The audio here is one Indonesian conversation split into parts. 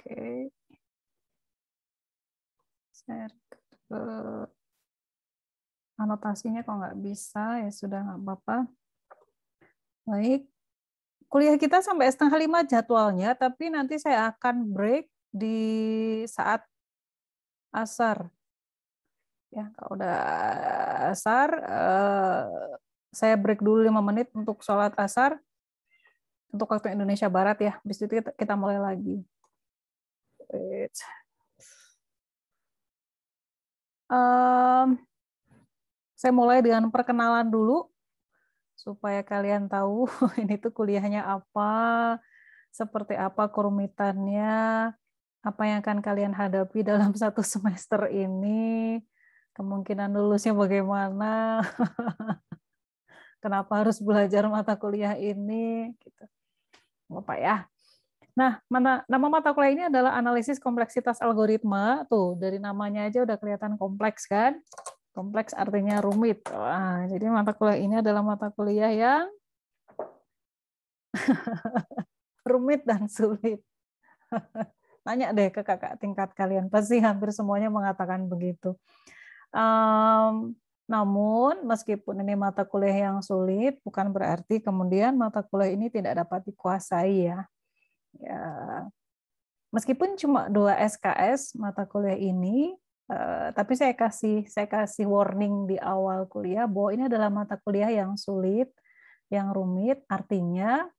Oke. Okay. Share ke anotasinya kalau nggak bisa ya sudah nggak apa-apa. Baik. Kuliah kita sampai setengah lima jadwalnya, tapi nanti saya akan break di saat asar. Ya, kalau udah asar, eh, saya break dulu lima menit untuk sholat asar untuk waktu Indonesia Barat ya. Habis itu kita mulai lagi wait. Um, saya mulai dengan perkenalan dulu supaya kalian tahu ini tuh kuliahnya apa, seperti apa kerumitannya, apa yang akan kalian hadapi dalam satu semester ini, kemungkinan lulusnya bagaimana, kenapa harus belajar mata kuliah ini, gitu. Bapak ya. Nah, mana, nama mata kuliah ini adalah analisis kompleksitas algoritma. Tuh, dari namanya aja udah kelihatan kompleks kan? Kompleks artinya rumit. Wah, jadi mata kuliah ini adalah mata kuliah yang rumit dan sulit. Tanya deh ke kakak tingkat kalian, pasti hampir semuanya mengatakan begitu. Um, namun, meskipun ini mata kuliah yang sulit, bukan berarti kemudian mata kuliah ini tidak dapat dikuasai ya. Ya, meskipun cuma dua SKS mata kuliah ini, uh, tapi saya kasih saya kasih warning di awal kuliah bahwa ini adalah mata kuliah yang sulit, yang rumit. Artinya,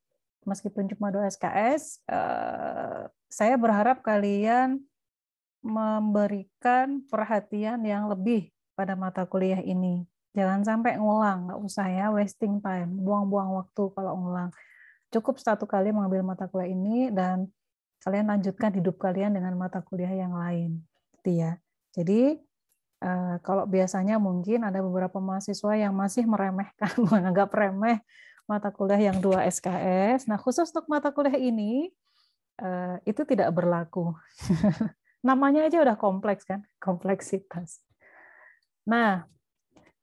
meskipun cuma dua SKS, uh, eh, saya berharap kalian memberikan perhatian yang lebih pada mata kuliah ini. Jangan sampai ngulang, nggak usah ya wasting time, buang-buang waktu kalau ngulang cukup satu kali mengambil mata kuliah ini dan kalian lanjutkan hidup kalian dengan mata kuliah yang lain gitu ya jadi eh, kalau biasanya mungkin ada beberapa mahasiswa yang masih meremehkan menganggap remeh mata kuliah yang dua SKS nah khusus untuk mata kuliah ini eh, itu tidak berlaku namanya aja udah kompleks kan kompleksitas nah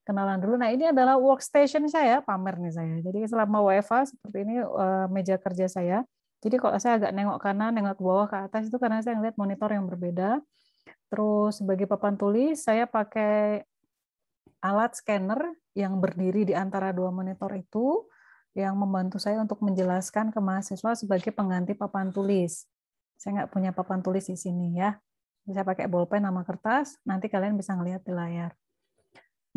kenalan dulu. Nah, ini adalah workstation saya, pamer nih saya. Jadi selama WFA seperti ini eh, meja kerja saya. Jadi kalau saya agak nengok kanan, nengok ke bawah ke atas itu karena saya lihat monitor yang berbeda. Terus sebagai papan tulis saya pakai alat scanner yang berdiri di antara dua monitor itu yang membantu saya untuk menjelaskan ke mahasiswa sebagai pengganti papan tulis. Saya nggak punya papan tulis di sini ya. Bisa pakai bolpen sama kertas, nanti kalian bisa ngelihat di layar.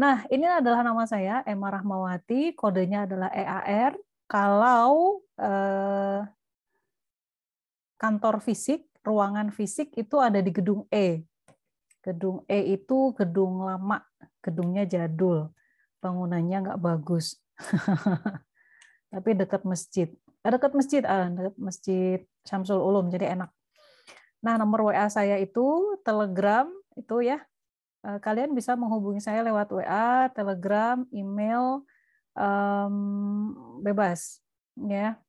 Nah, ini adalah nama saya, Emma Rahmawati, kodenya adalah EAR. Kalau eh, kantor fisik, ruangan fisik itu ada di gedung E. Gedung E itu gedung lama, gedungnya jadul, bangunannya nggak bagus. Tapi dekat masjid. Eh, dekat masjid, ah, dekat masjid Syamsul Ulum, jadi enak. Nah, nomor WA saya itu Telegram itu ya Eh, kalian bisa menghubungi saya lewat WA, Telegram, email, um, bebas, ya.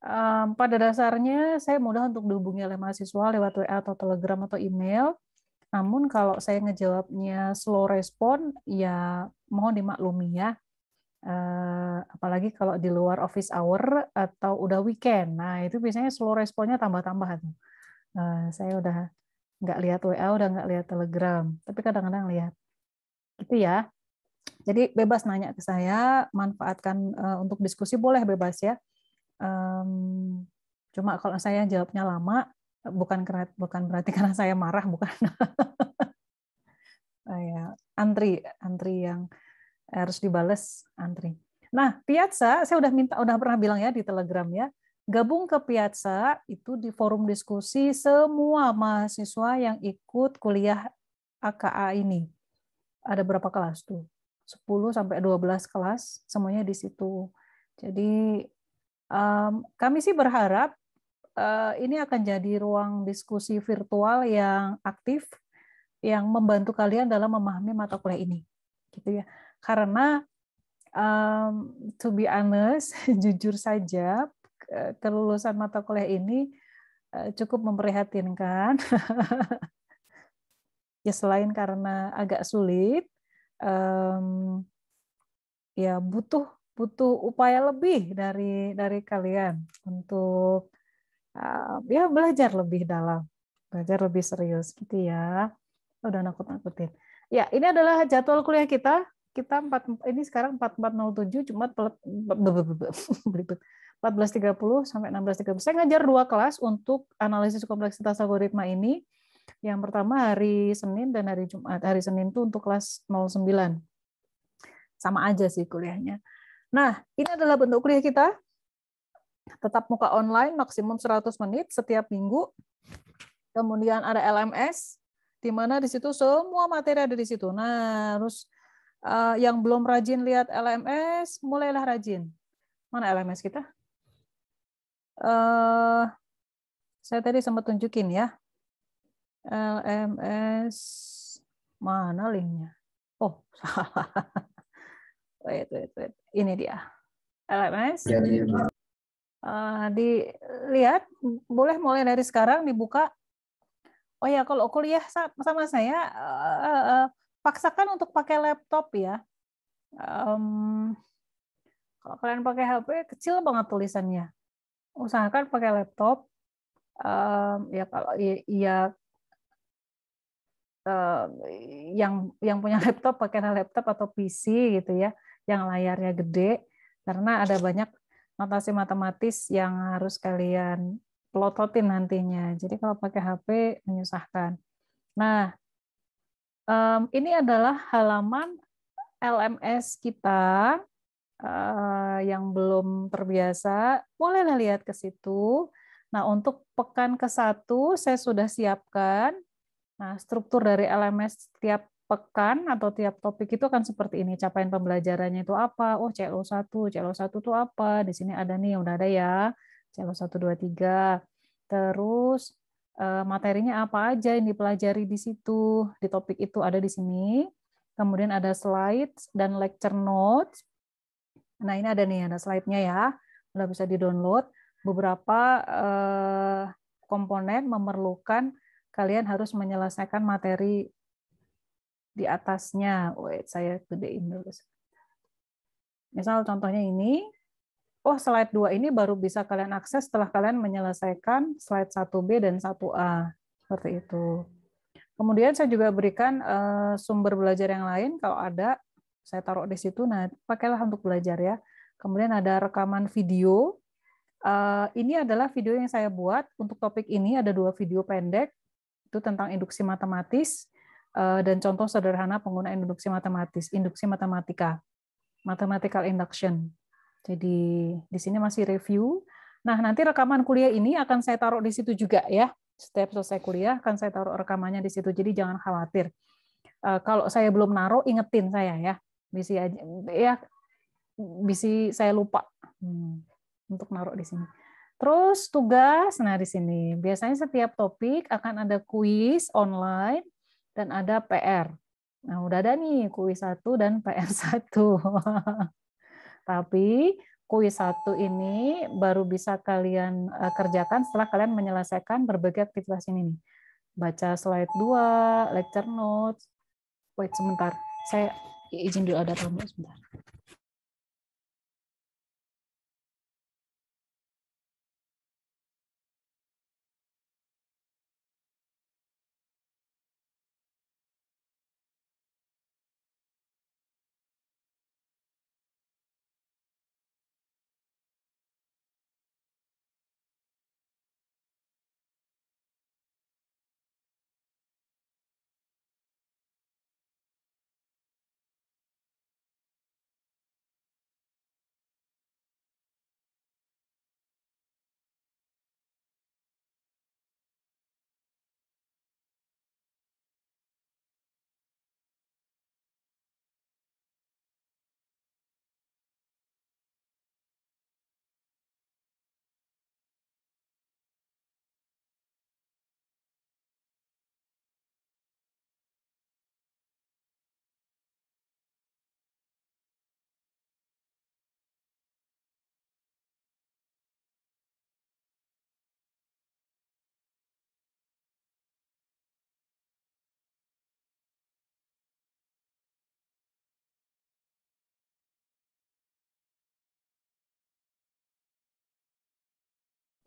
Um, pada dasarnya saya mudah untuk dihubungi oleh mahasiswa lewat WA atau Telegram atau email. Namun kalau saya ngejawabnya slow respon, ya mohon dimaklumi ya. Uh, apalagi kalau di luar office hour atau udah weekend, nah itu biasanya slow responnya tambah-tambah Uh, saya udah nggak lihat WA udah nggak lihat Telegram tapi kadang-kadang lihat gitu ya jadi bebas nanya ke saya manfaatkan uh, untuk diskusi boleh bebas ya um, cuma kalau saya jawabnya lama bukan bukan berarti karena saya marah bukan uh, antri antri yang harus dibales antri nah Piazza saya udah minta udah pernah bilang ya di Telegram ya gabung ke Piazza itu di forum diskusi semua mahasiswa yang ikut kuliah AKA ini. Ada berapa kelas tuh? 10 sampai 12 kelas semuanya di situ. Jadi um, kami sih berharap uh, ini akan jadi ruang diskusi virtual yang aktif yang membantu kalian dalam memahami mata kuliah ini. Gitu ya. Karena um, to be honest, jujur saja Eh, kelulusan mata kuliah ini eh, cukup memprihatinkan. ya selain karena agak sulit, um, ya butuh butuh upaya lebih dari dari kalian untuk uh, ya belajar lebih dalam, belajar lebih serius gitu ya. Udah oh, nakut-nakutin. Ya, ini adalah jadwal kuliah kita kita 4 ini sekarang 4407 cuma 14.30 sampai 16.30. Saya ngajar dua kelas untuk analisis kompleksitas algoritma ini. Yang pertama hari Senin dan hari Jumat. Hari Senin itu untuk kelas 09. Sama aja sih kuliahnya. Nah, ini adalah bentuk kuliah kita. Tetap muka online, maksimum 100 menit setiap minggu. Kemudian ada LMS, di mana di situ semua materi ada di situ. Nah, harus eh, yang belum rajin lihat LMS, mulailah rajin. Mana LMS kita? Eh, saya tadi sempat tunjukin ya. LMS mana linknya? Oh, salah. wait, wait, wait. Ini dia. LMS. Ya, ya. Uh, iya. eh, dilihat, boleh mulai dari sekarang dibuka. Oh ya, kalau kuliah sama saya, uh, uh, paksakan untuk pakai laptop ya. Um, kalau kalian pakai HP, kecil banget tulisannya usahakan pakai laptop. Um, ya kalau ya um, yang yang punya laptop pakai laptop atau PC gitu ya, yang layarnya gede karena ada banyak notasi matematis yang harus kalian plototin nantinya. Jadi kalau pakai HP menyusahkan. Nah, um, ini adalah halaman LMS kita Eh, yang belum terbiasa, bolehlah lihat ke situ. Nah, untuk pekan ke-1 saya sudah siapkan nah struktur dari LMS tiap pekan atau tiap topik itu akan seperti ini. Capaian pembelajarannya itu apa? Oh, CLO1, CLO1 itu apa? Di sini ada nih, udah ada ya. CLO1 2 3. Terus eh, materinya apa aja yang dipelajari di situ, di topik itu ada di sini. Kemudian ada slide dan lecture notes. Nah, ini ada nih, ada slide-nya ya. Udah bisa di-download. Beberapa eh, komponen memerlukan kalian harus menyelesaikan materi di atasnya. Wait, saya gedein dulu. Misal contohnya ini. Oh, slide 2 ini baru bisa kalian akses setelah kalian menyelesaikan slide 1B dan 1A. Seperti itu. Kemudian saya juga berikan eh, sumber belajar yang lain kalau ada saya taruh di situ. Nah, pakailah untuk belajar ya. Kemudian ada rekaman video. Eh, ini adalah video yang saya buat untuk topik ini. Ada dua video pendek itu tentang induksi matematis eh, dan contoh sederhana penggunaan induksi matematis, induksi matematika, mathematical induction. Jadi di sini masih review. Nah, nanti rekaman kuliah ini akan saya taruh di situ juga ya. Setiap selesai kuliah akan saya taruh rekamannya di situ. Jadi jangan khawatir. Eh, kalau saya belum naruh, ingetin saya ya. Bisi aja ya bisi saya lupa hmm, untuk naruh di sini. Terus tugas, nah di sini biasanya setiap topik akan ada kuis online dan ada PR. Nah, udah ada nih kuis satu dan PR satu. Tapi kuis satu ini baru bisa kalian eh, kerjakan setelah kalian menyelesaikan berbagai aktivitas ini nih. Baca slide 2, lecture notes. Wait sebentar. Saya izin dulu ada tamu sebentar.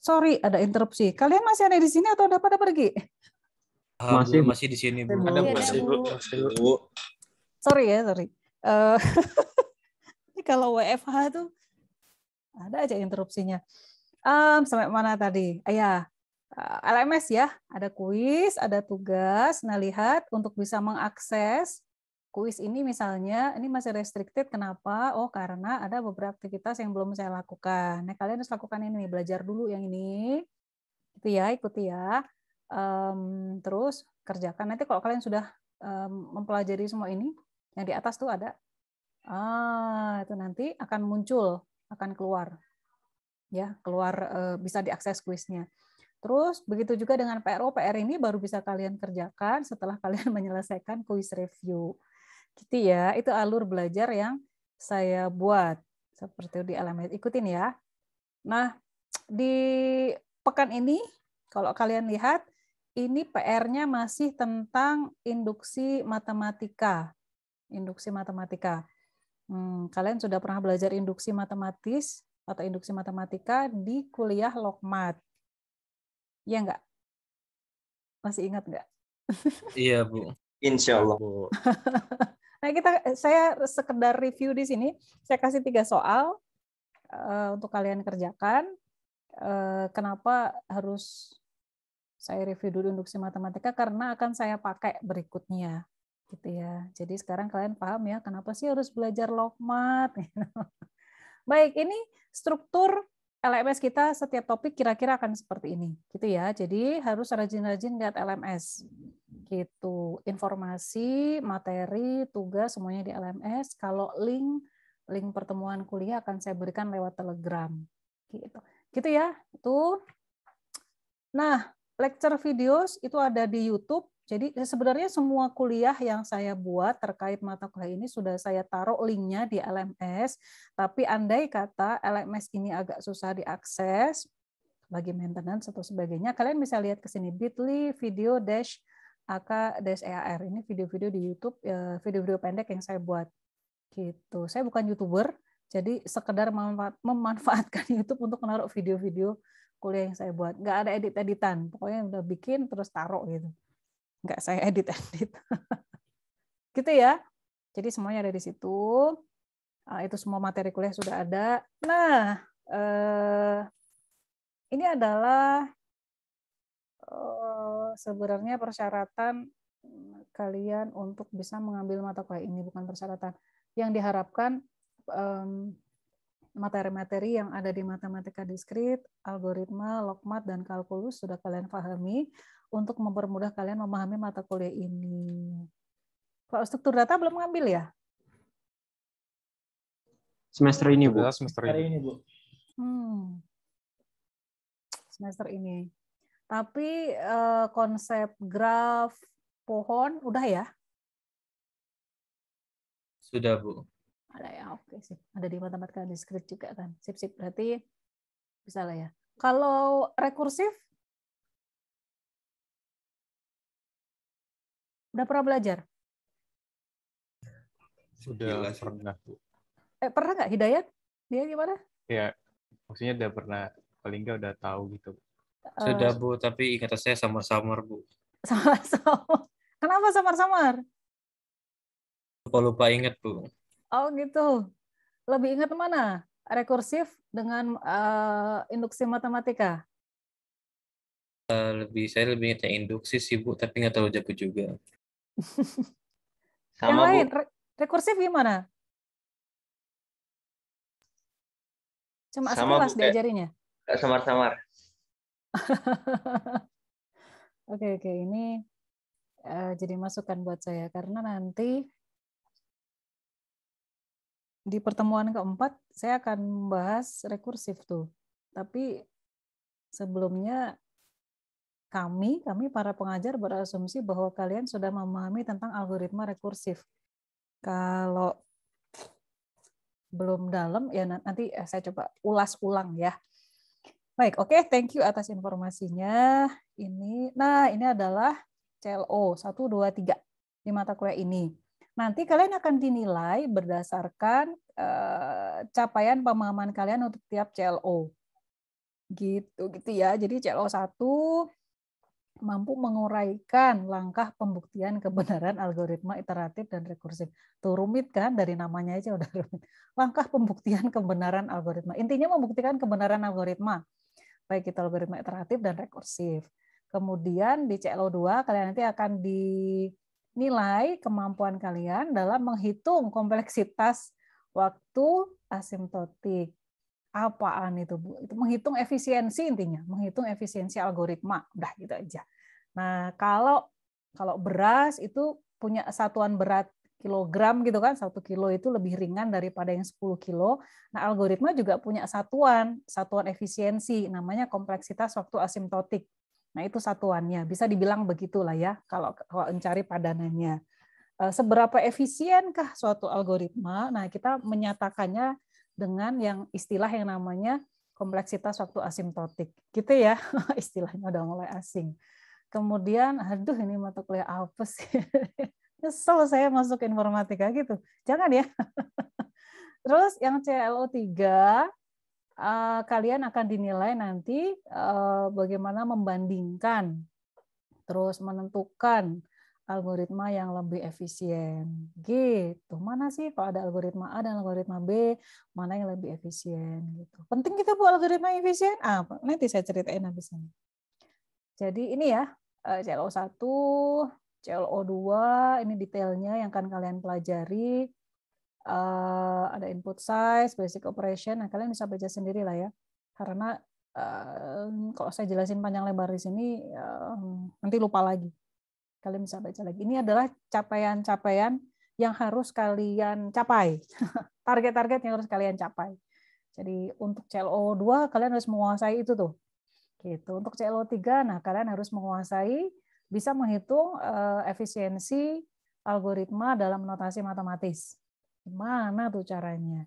sorry ada interupsi. Kalian masih ada di sini atau udah pada pergi? Ah, masih masih di sini bu. Ada bu. Masih, bu. Masih, bu. Sorry ya sorry. Uh, ini kalau WFH tuh ada aja interupsinya. Um, sampai mana tadi? Ayah, ya. eh, LMS ya, ada kuis, ada tugas. Nah lihat untuk bisa mengakses kuis ini misalnya ini masih restricted kenapa? Oh karena ada beberapa aktivitas yang belum saya lakukan. Nah kalian harus lakukan ini belajar dulu yang ini, itu ya ikuti ya. Um, terus kerjakan nanti kalau kalian sudah um, mempelajari semua ini yang di atas tuh ada ah itu nanti akan muncul akan keluar ya keluar uh, bisa diakses kuisnya. Terus begitu juga dengan PRO PR ini baru bisa kalian kerjakan setelah kalian menyelesaikan kuis review. Jadi ya, itu alur belajar yang saya buat. Seperti di alamat ikutin ya. Nah, di pekan ini kalau kalian lihat ini PR-nya masih tentang induksi matematika. Induksi matematika. Hmm, kalian sudah pernah belajar induksi matematis atau induksi matematika di kuliah Lokmat. Iya enggak? Masih ingat enggak? Iya, Bu. Insya Allah. Iya, Nah, kita saya sekedar review di sini. Saya kasih tiga soal uh, untuk kalian kerjakan. Uh, kenapa harus saya review dulu induksi matematika karena akan saya pakai berikutnya gitu ya. Jadi sekarang kalian paham ya kenapa sih harus belajar logmat. Baik, ini struktur LMS kita setiap topik kira-kira akan seperti ini, gitu ya. Jadi harus rajin-rajin lihat LMS, gitu. Informasi, materi, tugas semuanya di LMS. Kalau link link pertemuan kuliah akan saya berikan lewat Telegram, gitu. Gitu ya, itu. Nah, lecture videos itu ada di YouTube jadi ya sebenarnya semua kuliah yang saya buat terkait mata kuliah ini sudah saya taruh linknya di LMS, tapi andai kata LMS ini agak susah diakses, bagi maintenance atau sebagainya, kalian bisa lihat ke sini bit.ly video dash AK dash EAR. Ini video-video di YouTube, ya, video-video pendek yang saya buat. Gitu. Saya bukan YouTuber, jadi sekedar memanfaatkan YouTube untuk menaruh video-video kuliah yang saya buat. Gak ada edit-editan, pokoknya udah bikin terus taruh gitu nggak saya edit edit gitu ya jadi semuanya ada di situ ah, itu semua materi kuliah sudah ada nah eh, ini adalah eh, sebenarnya persyaratan kalian untuk bisa mengambil mata kuliah ini bukan persyaratan yang diharapkan materi-materi yang ada di matematika diskrit, algoritma, logmat dan kalkulus sudah kalian pahami untuk mempermudah kalian memahami mata kuliah ini. Pak, struktur data belum ngambil ya? Semester ini, Bu. Semester ini, Bu. Hmm. Semester ini. Tapi uh, konsep graf pohon udah ya? Sudah, Bu. Ada ya, oke sih. Ada di matematika discrete juga kan. Sip, sip. Berarti bisa lah ya. Kalau rekursif Udah pernah belajar? Sudah Gila, pernah, Bu. Eh, pernah nggak Hidayat? Dia gimana? Ya, maksudnya udah pernah, paling nggak udah tahu gitu. Eh, Sudah, Bu, tapi ingat saya samar-samar, Bu. Samar-samar. Kenapa samar-samar? Lupa-lupa ingat, Bu. Oh, gitu. Lebih ingat mana? Rekursif dengan uh, induksi matematika? Uh, lebih saya lebih ingatnya induksi sih bu tapi nggak terlalu jago juga sama, yang lain Bu. Re rekursif gimana? Cuma Sama, kelas diajarinya? Samar-samar. oke oke ini uh, jadi masukan buat saya karena nanti di pertemuan keempat saya akan membahas rekursif tuh. Tapi sebelumnya kami, kami para pengajar berasumsi bahwa kalian sudah memahami tentang algoritma rekursif. Kalau belum dalam, ya nanti eh, saya coba ulas ulang ya. Baik, oke, okay, thank you atas informasinya. Ini, nah ini adalah CLO 1, 2, 3 di mata kuliah ini. Nanti kalian akan dinilai berdasarkan uh, capaian pemahaman kalian untuk tiap CLO. Gitu, gitu ya. Jadi CLO 1, mampu menguraikan langkah pembuktian kebenaran algoritma iteratif dan rekursif. Tuh rumit kan dari namanya aja udah rumit. Langkah pembuktian kebenaran algoritma. Intinya membuktikan kebenaran algoritma. Baik itu algoritma iteratif dan rekursif. Kemudian di CLO2 kalian nanti akan dinilai kemampuan kalian dalam menghitung kompleksitas waktu asimptotik apaan itu bu itu menghitung efisiensi intinya menghitung efisiensi algoritma udah gitu aja Nah, kalau kalau beras itu punya satuan berat kilogram gitu kan, satu kilo itu lebih ringan daripada yang 10 kilo. Nah, algoritma juga punya satuan, satuan efisiensi, namanya kompleksitas waktu asimptotik. Nah, itu satuannya, bisa dibilang begitulah ya, kalau kalau mencari padanannya. Eh, seberapa efisienkah suatu algoritma? Nah, kita menyatakannya dengan yang istilah yang namanya kompleksitas waktu asimptotik. Gitu ya, istilahnya udah mulai asing kemudian aduh ini mata kuliah apa sih nyesel saya masuk informatika gitu jangan ya terus yang CLO 3 eh, kalian akan dinilai nanti eh, bagaimana membandingkan, terus menentukan algoritma yang lebih efisien. Gitu. Mana sih kalau ada algoritma A dan algoritma B, mana yang lebih efisien gitu. Penting kita gitu, buat algoritma efisien apa? Ah, nanti saya ceritain habis ini. Jadi ini ya ClO1, eh, ClO2, ini detailnya yang akan kalian pelajari. Eh, ada input size, basic operation, nah kalian bisa baca sendiri lah ya. Karena eh, kalau saya jelasin panjang lebar di sini, nanti lupa lagi. Kalian bisa baca lagi. Ini adalah capaian-capaian yang harus kalian capai. Target-target yang harus kalian capai. Jadi untuk CLO2 kalian harus menguasai itu tuh. Gitu. Untuk CLO3, nah kalian harus menguasai bisa menghitung eh, efisiensi algoritma dalam notasi matematis. Gimana tuh caranya?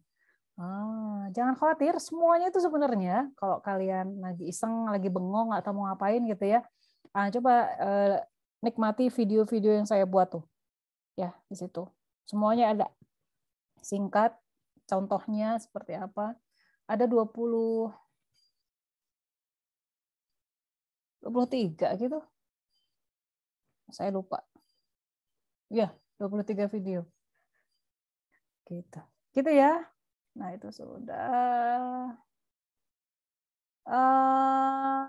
Ah, jangan khawatir, semuanya itu sebenarnya kalau kalian lagi iseng, lagi bengong atau mau ngapain gitu ya, ah, coba eh, nikmati video-video yang saya buat tuh, ya di situ. Semuanya ada singkat, contohnya seperti apa. Ada 20 23 gitu. Saya lupa. Ya, 23 video. Gitu. Gitu ya. Nah, itu sudah. Uh,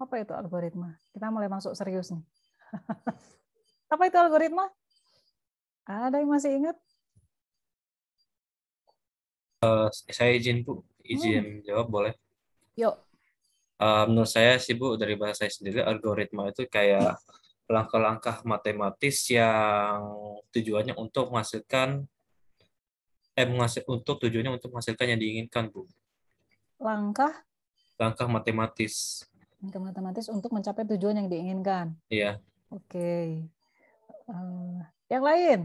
apa itu algoritma? Kita mulai masuk serius nih. apa itu algoritma? Ada yang masih ingat? Uh, saya izin Bu, izin hmm. jawab boleh? Yuk uh, menurut saya sih Bu dari bahasa saya sendiri algoritma itu kayak langkah-langkah matematis yang tujuannya untuk menghasilkan eh menghasil, untuk tujuannya untuk menghasilkan yang diinginkan Bu. Langkah langkah matematis. Langkah matematis untuk mencapai tujuan yang diinginkan. Iya. Oke. Uh, yang lain?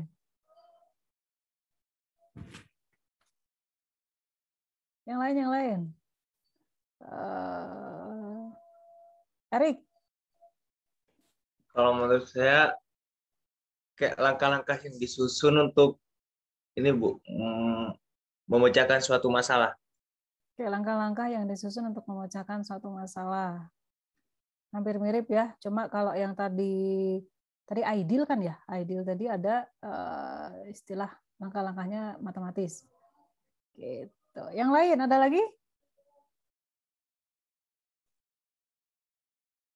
Yang lain, yang lain uh, Erik kalau menurut saya kayak langkah-langkah yang disusun untuk ini bu mm, memecahkan suatu masalah Oke, langkah-langkah yang disusun untuk memecahkan suatu masalah. Hampir mirip ya, cuma kalau yang tadi tadi ideal kan ya, ideal tadi ada uh, istilah langkah-langkahnya matematis. Gitu. Yang lain ada lagi?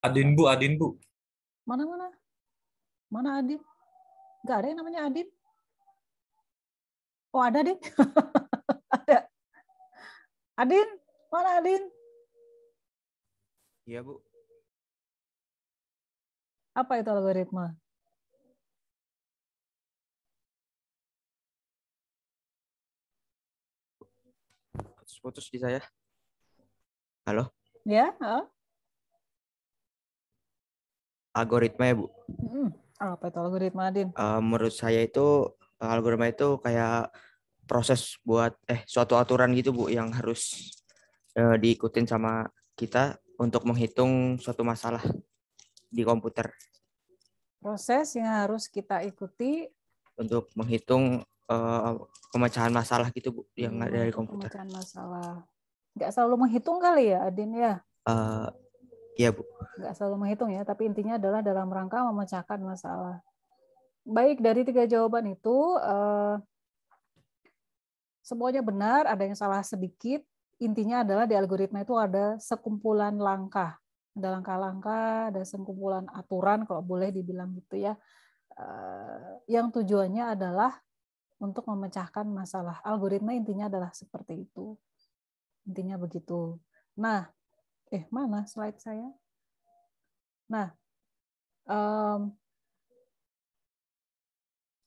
Adin Bu, Adin Bu. Mana mana? Mana Adin? Gak ada yang namanya Adin. Oh ada deh. ada. Adin, mana Adin? Iya Bu. Apa itu algoritma? Putus-putus di saya. Halo? Ya, oh algoritma ya bu. Hmm, apa itu algoritma Adin? Uh, eh, menurut saya itu algoritma itu kayak proses buat eh suatu aturan gitu bu yang harus uh, diikutin sama kita untuk menghitung suatu masalah di komputer. Proses yang harus kita ikuti untuk menghitung uh, pemecahan masalah gitu bu yang hmm, ada di komputer. Pemecahan masalah. Nggak selalu menghitung kali ya Adin ya? Uh, Iya, Bu. Nggak selalu menghitung ya, tapi intinya adalah dalam rangka memecahkan masalah. Baik, dari tiga jawaban itu, eh, semuanya benar, ada yang salah sedikit. Intinya adalah di algoritma itu ada sekumpulan langkah. Ada langkah-langkah, ada sekumpulan aturan, kalau boleh dibilang gitu ya. Eh, yang tujuannya adalah untuk memecahkan masalah. Algoritma intinya adalah seperti itu. Intinya begitu. Nah, eh mana slide saya? Nah, um,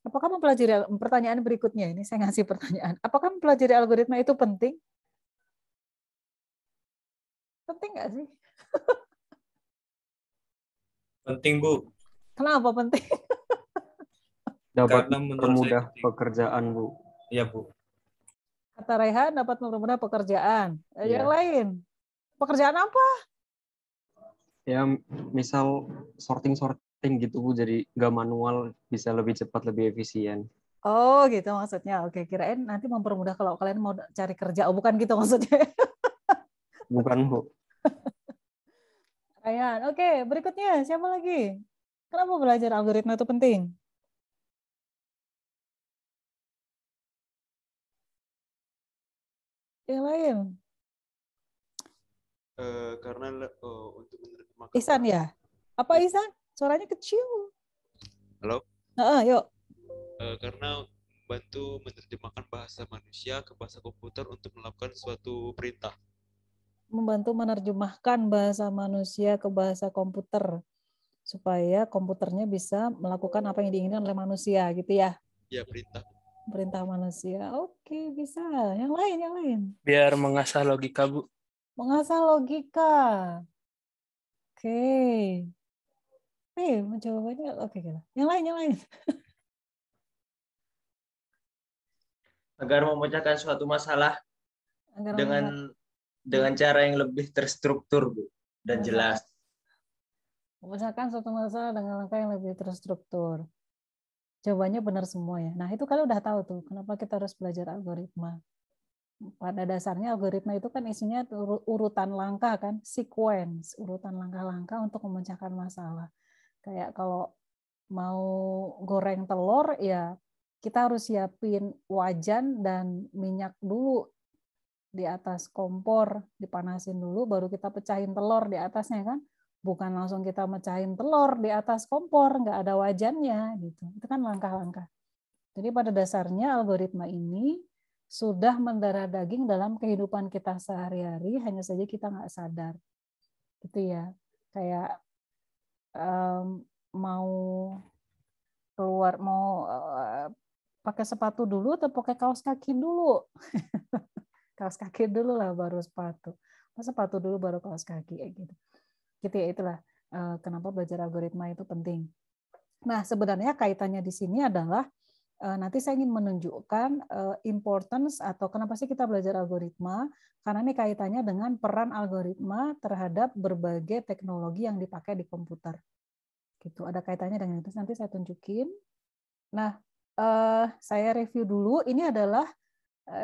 apakah mempelajari pertanyaan berikutnya ini saya ngasih pertanyaan. Apakah mempelajari algoritma itu penting? Penting nggak sih? Penting bu. Kenapa penting? Dapat mempermudah pekerjaan bu. Iya bu. Kata Rehan dapat mempermudah pekerjaan. Ya. Yang iya. lain pekerjaan apa? Ya, misal sorting-sorting gitu, jadi nggak manual, bisa lebih cepat, lebih efisien. Oh, gitu maksudnya. Oke, kirain nanti mempermudah kalau kalian mau cari kerja. Oh, bukan gitu maksudnya. Bukan, Bu. Ayan, oke. Berikutnya, siapa lagi? Kenapa belajar algoritma itu penting? Yang lain? Eh, karena uh, untuk menerjemahkan Ihsan ya apa iya. Ihsan suaranya kecil halo uh, uh, yuk uh, karena bantu menerjemahkan bahasa manusia ke bahasa komputer untuk melakukan suatu perintah membantu menerjemahkan bahasa manusia ke bahasa komputer supaya komputernya bisa melakukan apa yang diinginkan oleh manusia gitu ya ya perintah perintah manusia oke bisa yang lain yang lain biar mengasah logika bu mengasah logika. Oke. Okay. Eh, hey, jawabannya oke okay, gila. Gitu. Yang lain, yang lain. Agar memecahkan suatu masalah Agar dengan memecahkan. dengan cara yang lebih terstruktur, Bu, dan iya. jelas. Memecahkan suatu masalah dengan langkah yang lebih terstruktur. Jawabannya benar semua ya. Nah, itu kalian udah tahu tuh kenapa kita harus belajar algoritma pada dasarnya algoritma itu kan isinya urutan langkah kan, sequence, urutan langkah-langkah untuk memecahkan masalah. Kayak kalau mau goreng telur ya kita harus siapin wajan dan minyak dulu di atas kompor, dipanasin dulu baru kita pecahin telur di atasnya kan. Bukan langsung kita mecahin telur di atas kompor, nggak ada wajannya gitu. Itu kan langkah-langkah. Jadi pada dasarnya algoritma ini sudah mendarah daging dalam kehidupan kita sehari-hari, hanya saja kita nggak sadar, gitu ya. Kayak um, mau keluar, mau uh, pakai sepatu dulu atau pakai kaos kaki dulu, kaos kaki dulu lah baru sepatu, Mas sepatu dulu baru kaos kaki, gitu. Gitu ya itulah uh, kenapa belajar algoritma itu penting. Nah sebenarnya kaitannya di sini adalah Eh, nanti saya ingin menunjukkan eh, importance atau kenapa sih kita belajar algoritma karena ini kaitannya dengan peran algoritma terhadap berbagai teknologi yang dipakai di komputer gitu ada kaitannya dengan itu nanti saya tunjukin nah eh, saya review dulu ini adalah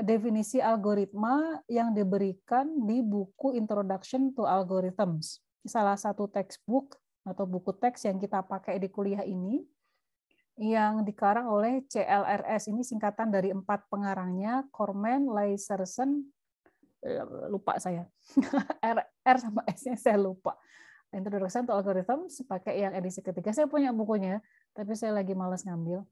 definisi algoritma yang diberikan di buku Introduction to Algorithms salah satu textbook atau buku teks yang kita pakai di kuliah ini yang dikarang oleh CLRS ini singkatan dari empat pengarangnya Corman, Leisersen, eh, lupa saya R, R sama S-nya saya lupa. Introduction to Algorithms sebagai yang edisi ketiga saya punya bukunya tapi saya lagi males ngambil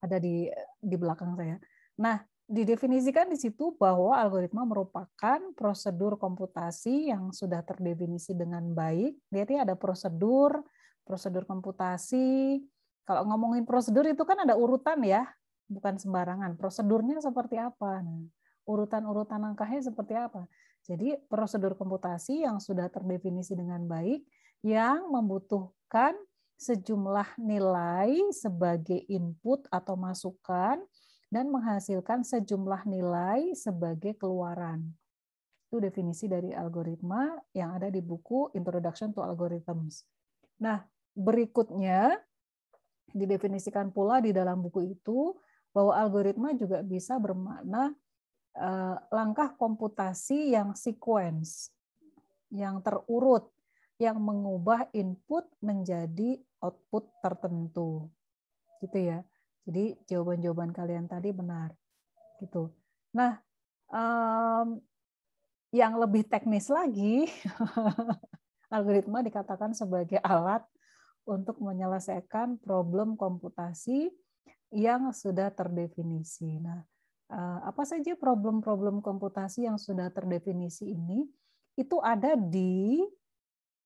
ada di di belakang saya. Nah didefinisikan di situ bahwa algoritma merupakan prosedur komputasi yang sudah terdefinisi dengan baik. Jadi ada prosedur, prosedur komputasi, kalau ngomongin prosedur itu kan ada urutan ya, bukan sembarangan. Prosedurnya seperti apa? Nah, urutan-urutan langkahnya seperti apa? Jadi prosedur komputasi yang sudah terdefinisi dengan baik yang membutuhkan sejumlah nilai sebagai input atau masukan dan menghasilkan sejumlah nilai sebagai keluaran. Itu definisi dari algoritma yang ada di buku Introduction to Algorithms. Nah, berikutnya Didefinisikan pula di dalam buku itu bahwa algoritma juga bisa bermakna eh, langkah komputasi yang sequence, yang terurut, yang mengubah input menjadi output tertentu. Gitu ya. Jadi jawaban-jawaban kalian tadi benar. Gitu. Nah, um, yang lebih teknis lagi, algoritma dikatakan sebagai alat untuk menyelesaikan problem komputasi yang sudah terdefinisi. Nah, eh, apa saja problem-problem komputasi yang sudah terdefinisi ini? Itu ada di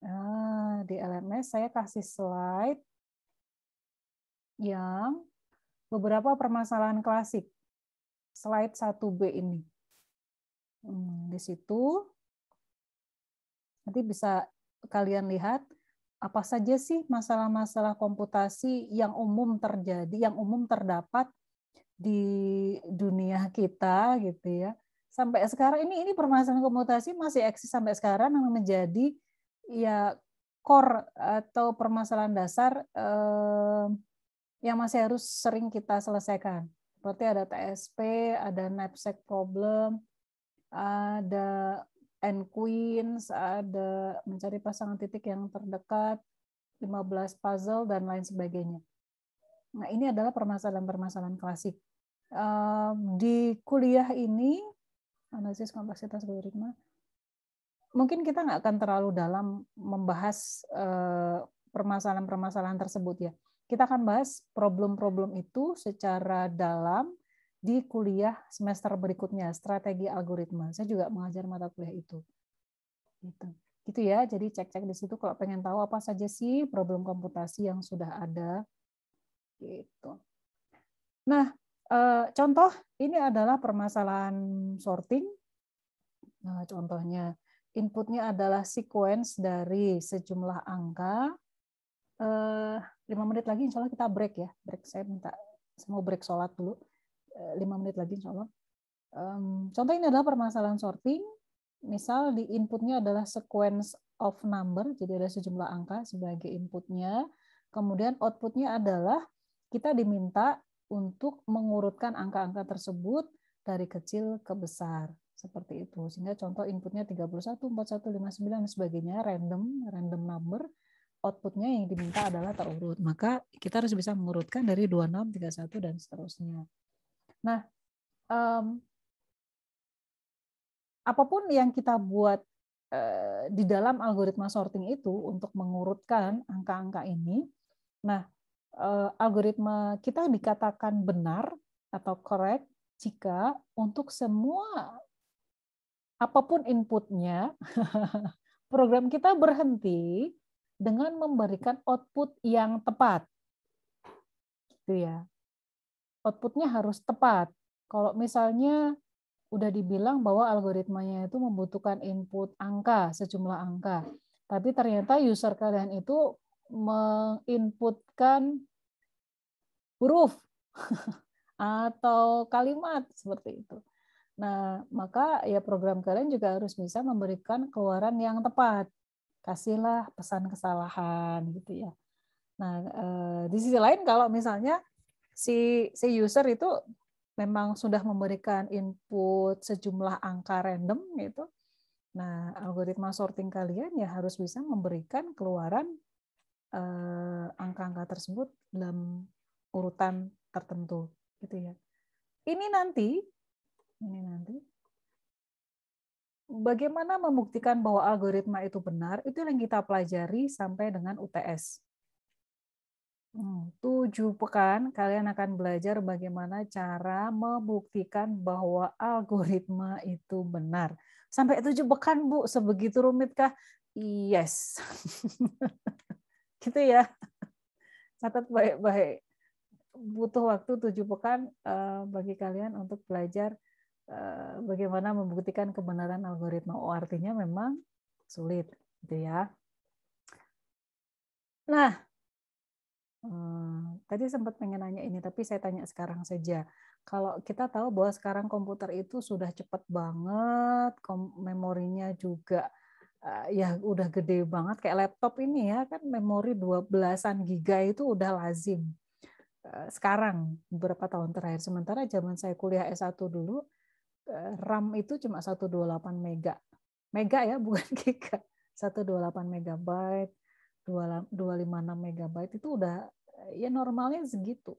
eh, di LMS. Saya kasih slide yang beberapa permasalahan klasik. Slide 1B ini. Hmm, di situ nanti bisa kalian lihat apa saja sih masalah-masalah komputasi yang umum terjadi, yang umum terdapat di dunia kita gitu ya. Sampai sekarang ini ini permasalahan komputasi masih eksis sampai sekarang yang menjadi ya core atau permasalahan dasar eh, yang masih harus sering kita selesaikan. Seperti ada TSP, ada knapsack problem, ada and Queens, ada mencari pasangan titik yang terdekat, 15 puzzle, dan lain sebagainya. Nah, ini adalah permasalahan-permasalahan klasik. Ehm, di kuliah ini, analisis kompleksitas algoritma, mungkin kita nggak akan terlalu dalam membahas ehm, permasalahan-permasalahan tersebut ya. Kita akan bahas problem-problem itu secara dalam, di kuliah semester berikutnya strategi algoritma saya juga mengajar mata kuliah itu gitu gitu ya jadi cek cek di situ kalau pengen tahu apa saja sih problem komputasi yang sudah ada gitu nah eh, contoh ini adalah permasalahan sorting nah, contohnya inputnya adalah sequence dari sejumlah angka eh, lima menit lagi insya Allah kita break ya break saya minta semua break sholat dulu Eh, lima menit lagi insya Allah. Um, contoh ini adalah permasalahan sorting. Misal di inputnya adalah sequence of number, jadi ada sejumlah angka sebagai inputnya. Kemudian outputnya adalah kita diminta untuk mengurutkan angka-angka tersebut dari kecil ke besar seperti itu sehingga contoh inputnya 31 41 59 dan sebagainya random random number outputnya yang diminta adalah terurut maka kita harus bisa mengurutkan dari 26 31 dan seterusnya Nah, um, apapun yang kita buat uh, di dalam algoritma sorting itu untuk mengurutkan angka-angka ini, nah uh, algoritma kita dikatakan benar atau correct jika untuk semua apapun inputnya program kita berhenti dengan memberikan output yang tepat, gitu ya outputnya harus tepat. Kalau misalnya udah dibilang bahwa algoritmanya itu membutuhkan input angka, sejumlah angka, tapi ternyata user kalian itu menginputkan huruf atau kalimat seperti itu. Nah, maka ya program kalian juga harus bisa memberikan keluaran yang tepat. Kasihlah pesan kesalahan gitu ya. Nah, eh, di sisi lain kalau misalnya si si user itu memang sudah memberikan input sejumlah angka random gitu. Nah, algoritma sorting kalian ya harus bisa memberikan keluaran eh, angka-angka eh, tersebut dalam urutan tertentu gitu ya. Ini nanti ini nanti bagaimana membuktikan bahwa algoritma itu benar itu yang kita pelajari sampai dengan UTS. Hmm, tujuh pekan kalian akan belajar bagaimana cara membuktikan bahwa algoritma itu benar. Sampai tujuh pekan, Bu. Sebegitu rumitkah? Yes. gitu ya. Catat baik-baik. Butuh waktu tujuh pekan eh, bagi kalian untuk belajar eh, bagaimana membuktikan kebenaran algoritma. Oh, artinya memang sulit. Gitu ya. Nah, Mmm, tadi sempat pengen nanya ini, tapi saya tanya sekarang saja. Kalau kita tahu bahwa sekarang komputer itu sudah cepat banget, memorinya juga uh, ya udah gede banget, kayak laptop ini ya, kan memori 12-an giga itu udah lazim. Uh, sekarang, beberapa tahun terakhir. Sementara zaman saya kuliah S1 dulu, uh, RAM itu cuma 128 mega. Mega ya, bukan giga. 128 megabyte 256 MB itu udah ya normalnya segitu.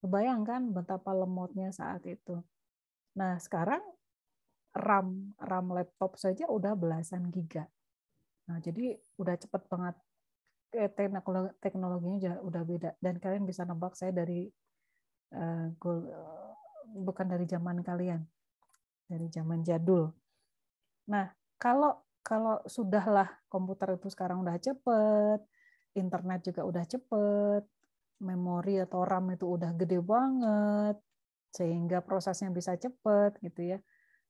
Bayangkan betapa lemotnya saat itu. Nah, sekarang RAM RAM laptop saja udah belasan giga. Nah, jadi udah cepet banget teknologinya udah beda dan kalian bisa nebak saya dari eh, eh, bukan dari zaman kalian dari zaman jadul. Nah, kalau kalau sudahlah komputer itu sekarang udah cepet, internet juga udah cepet, memori atau RAM itu udah gede banget, sehingga prosesnya bisa cepet gitu ya.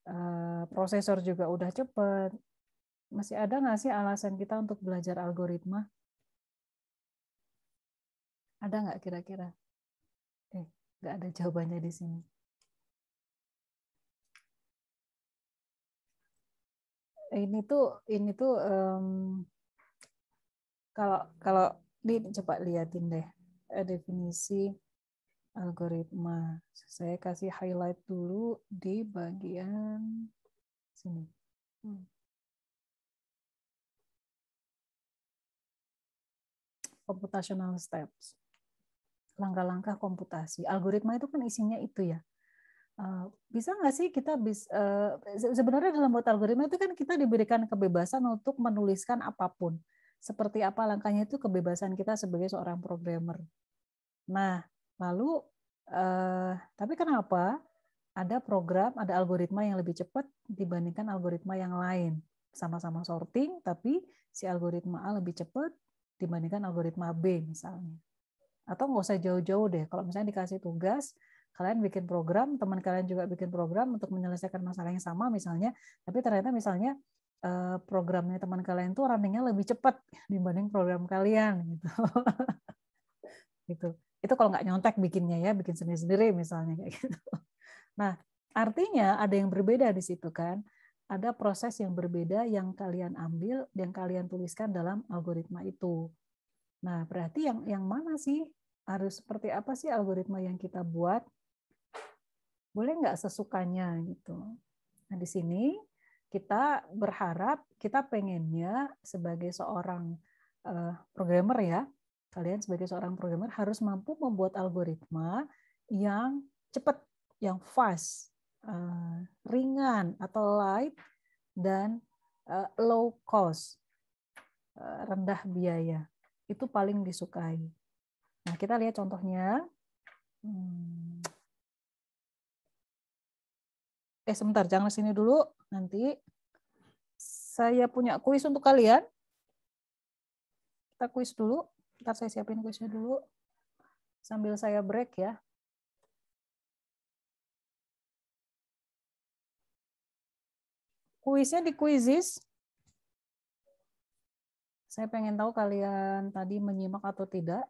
Eh, prosesor juga udah cepet. Masih ada nggak sih alasan kita untuk belajar algoritma? Ada nggak kira-kira? Eh, nggak ada jawabannya di sini. ini tuh ini tuh um, kalau kalau ini coba liatin deh eh, definisi algoritma. Saya kasih highlight dulu di bagian sini. Hmm. Computational steps. Langkah-langkah komputasi. Algoritma itu kan isinya itu ya. Eh, bisa nggak sih kita bis, uh, sebenarnya dalam buat algoritma itu kan kita diberikan kebebasan untuk menuliskan apapun seperti apa langkahnya itu kebebasan kita sebagai seorang programmer. Nah lalu uh, tapi kenapa ada program ada algoritma yang lebih cepat dibandingkan algoritma yang lain sama-sama sorting tapi si algoritma A lebih cepat dibandingkan algoritma B misalnya atau nggak usah jauh-jauh deh kalau misalnya dikasih tugas kalian bikin program, teman kalian juga bikin program untuk menyelesaikan masalah yang sama misalnya, tapi ternyata misalnya eh, programnya teman kalian tuh runningnya lebih cepat dibanding program kalian gitu. gitu. Itu kalau nggak nyontek bikinnya ya, bikin sendiri-sendiri misalnya kayak gitu. Nah, artinya ada yang berbeda di situ kan. Ada proses yang berbeda yang kalian ambil, yang kalian tuliskan dalam algoritma itu. Nah, berarti yang yang mana sih harus seperti apa sih algoritma yang kita buat boleh nggak sesukanya gitu. Nah di sini kita berharap kita pengennya sebagai seorang eh, programmer ya kalian sebagai seorang programmer harus mampu membuat algoritma yang cepat, yang fast, eh, ringan atau light dan eh, low cost, rendah biaya. Itu paling disukai. Nah kita lihat contohnya. Hmm Eh sebentar, jangan sini dulu. Nanti saya punya kuis untuk kalian. Kita kuis dulu. Ntar saya siapin kuisnya dulu. Sambil saya break ya. Kuisnya di kuisis. Saya pengen tahu kalian tadi menyimak atau tidak.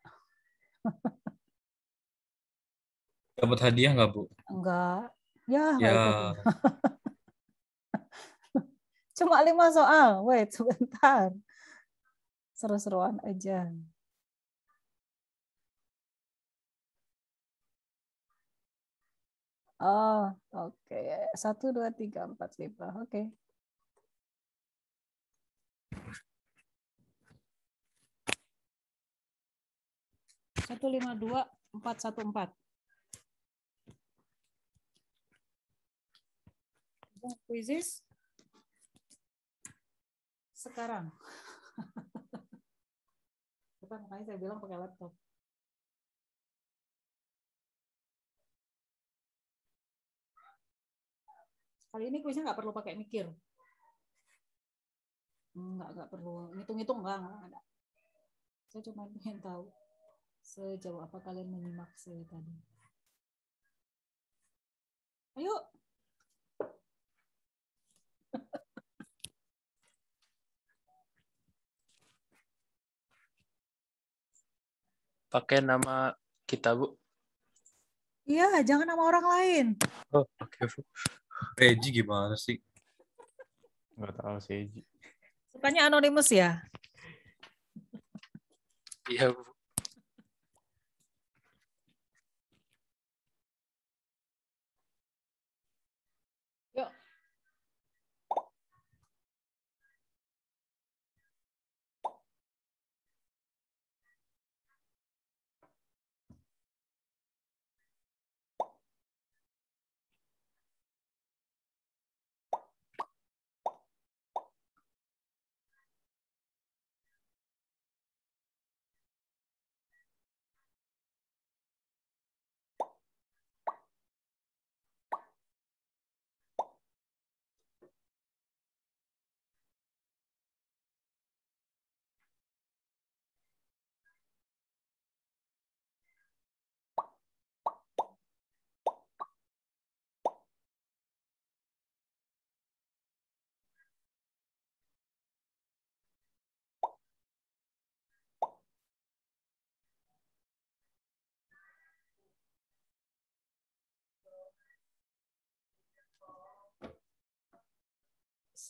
Dapat hadiah nggak, Bu? Enggak. Ya, ya. Gitu. Cuma lima soal. Wait, sebentar. Seru-seruan aja. Oh, oke. Okay. Satu, dua, tiga, empat, lima. Oke. Okay. Satu, lima, dua, empat, satu, empat. quizzes sekarang. Bukan makanya saya bilang pakai laptop. Kali ini kuisnya nggak perlu pakai mikir. Nggak, nggak perlu. Ngitung-ngitung nggak, nggak ada. Saya cuma ingin tahu sejauh apa kalian menyimak saya tadi. Ayo, pakai nama kita, Bu? Iya, jangan nama orang lain. Oh, oke, okay, Bu. Eji gimana sih? nggak tahu sih Eji. Sukanya anonimus ya? Iya, Bu.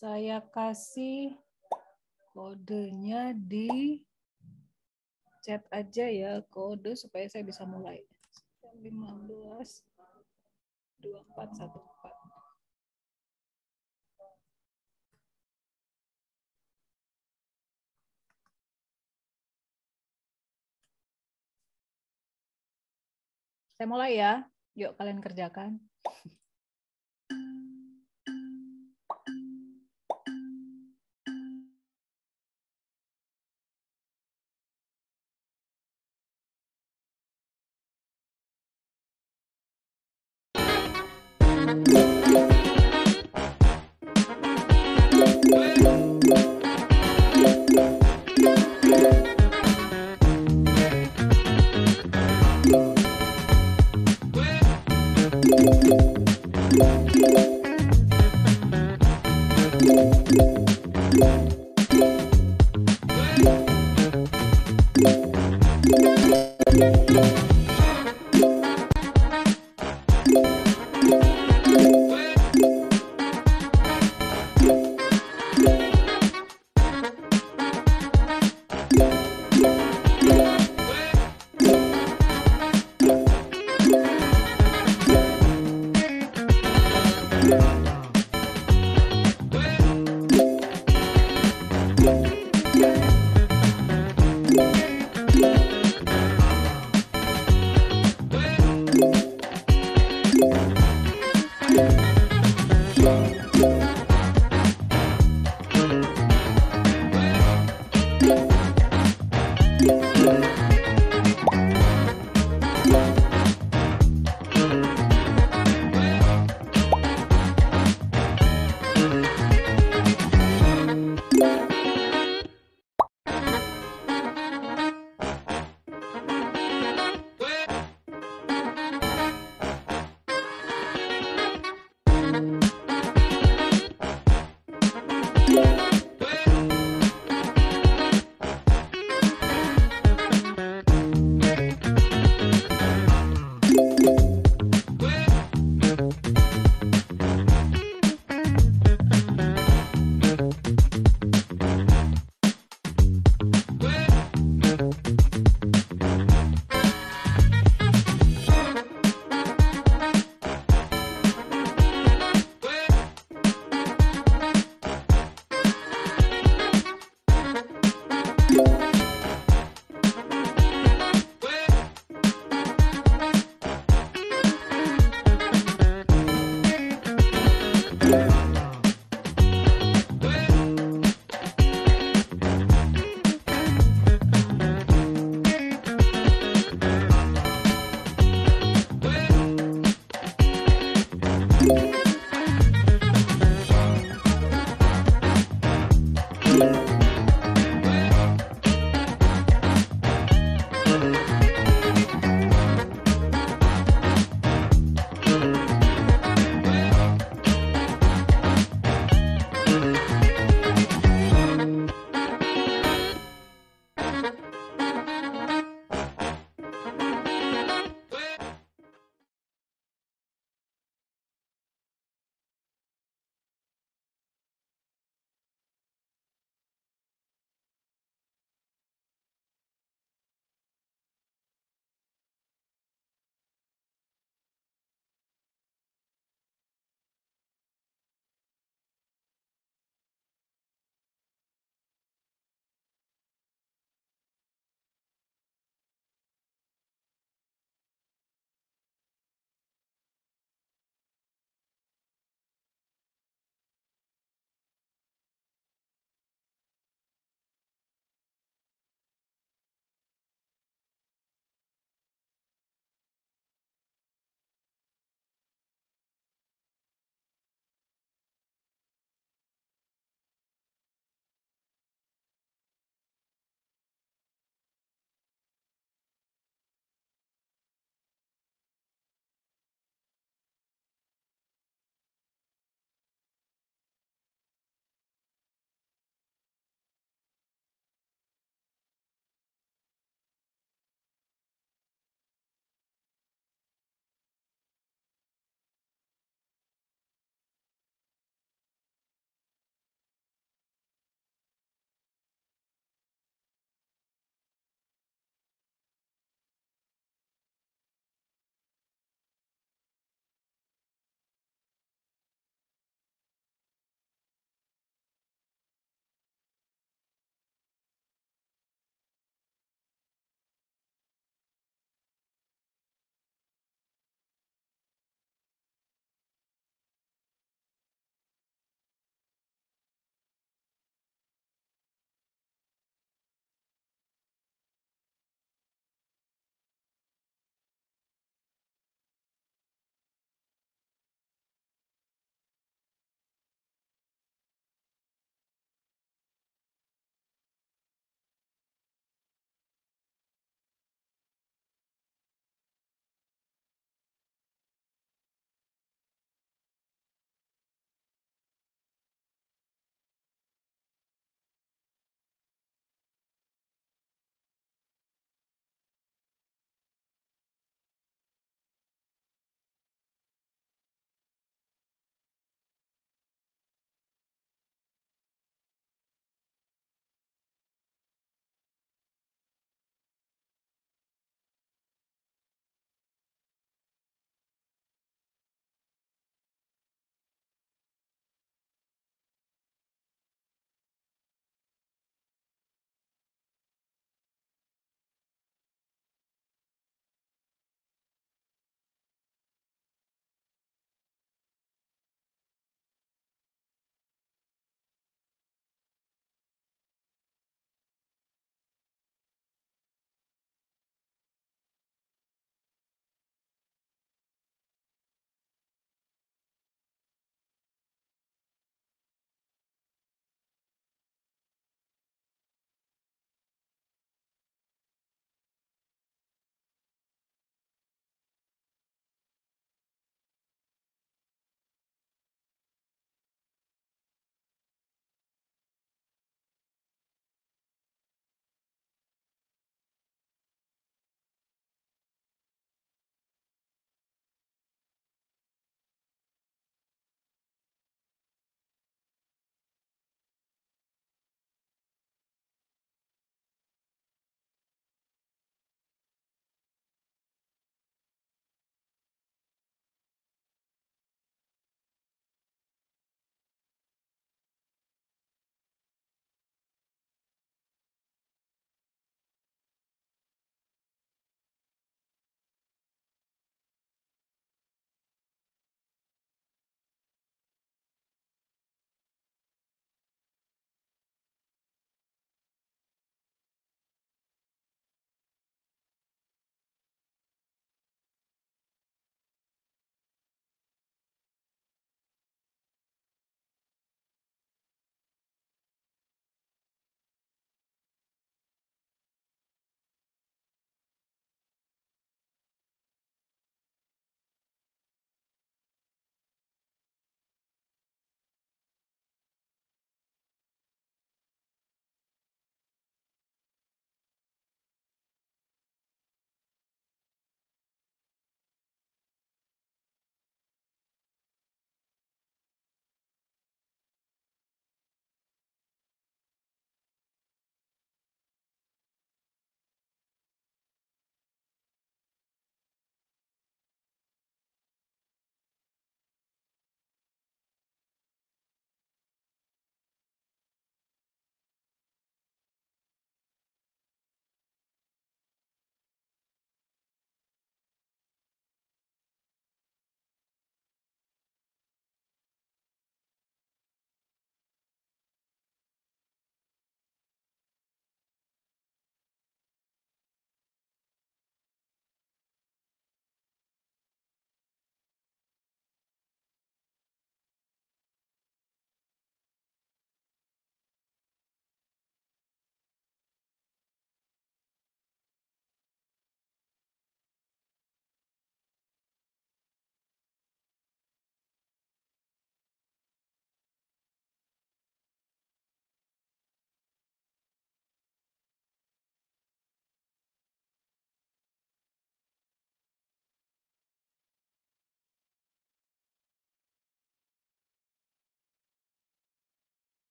Saya kasih kodenya di chat aja ya kode supaya saya bisa mulai. 15 2414. Saya mulai ya. Yuk kalian kerjakan.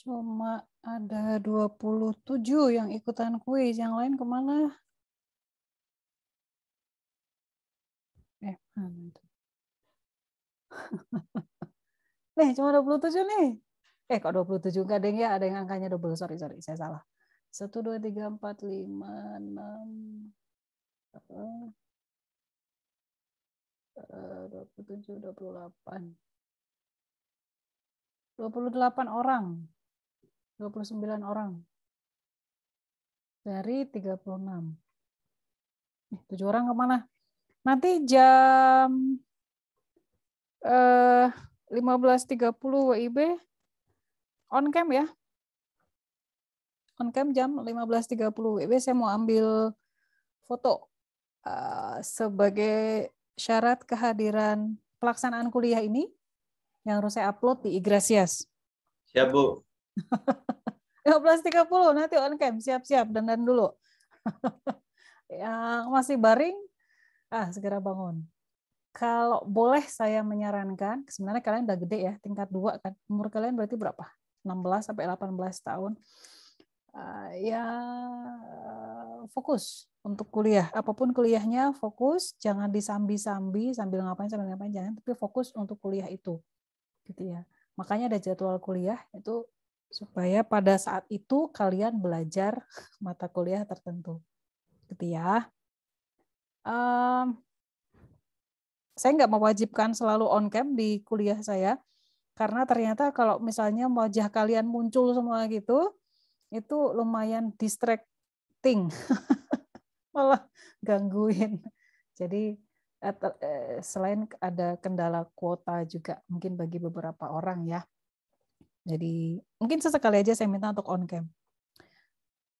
Cuma ada 27 yang ikutan kuis. Yang lain kemana? Eh, mana itu? nih, eh, cuma 27 nih. Eh, kok 27? Enggak ada yang ya, ada yang angkanya double. Sorry, sorry, saya salah. 1, 2, 3, 4, 5, 6, 27, 28. 28 orang. 29 orang dari 36. enam 7 orang kemana? Nanti jam eh, 15.30 WIB on cam ya. On cam jam 15.30 WIB saya mau ambil foto eh, sebagai syarat kehadiran pelaksanaan kuliah ini yang harus saya upload di Igrasias. Siap, Bu. 15.30 nanti on cam siap-siap dan dan dulu. yang masih baring ah segera bangun. Kalau boleh saya menyarankan, sebenarnya kalian udah gede ya, tingkat dua kan. Umur kalian berarti berapa? 16 sampai 18 tahun. Uh, ya fokus untuk kuliah. Apapun kuliahnya fokus, jangan disambi-sambi sambil ngapain sambil ngapain jangan, tapi fokus untuk kuliah itu. Gitu ya. Makanya ada jadwal kuliah itu supaya pada saat itu kalian belajar mata kuliah tertentu, gitu ya. Um, saya nggak mewajibkan selalu on cam di kuliah saya, karena ternyata kalau misalnya wajah kalian muncul semua gitu, itu lumayan distracting, malah gangguin. Jadi eh, eh, selain ada kendala kuota juga mungkin bagi beberapa orang ya. Jadi mungkin sesekali aja saya minta untuk on cam.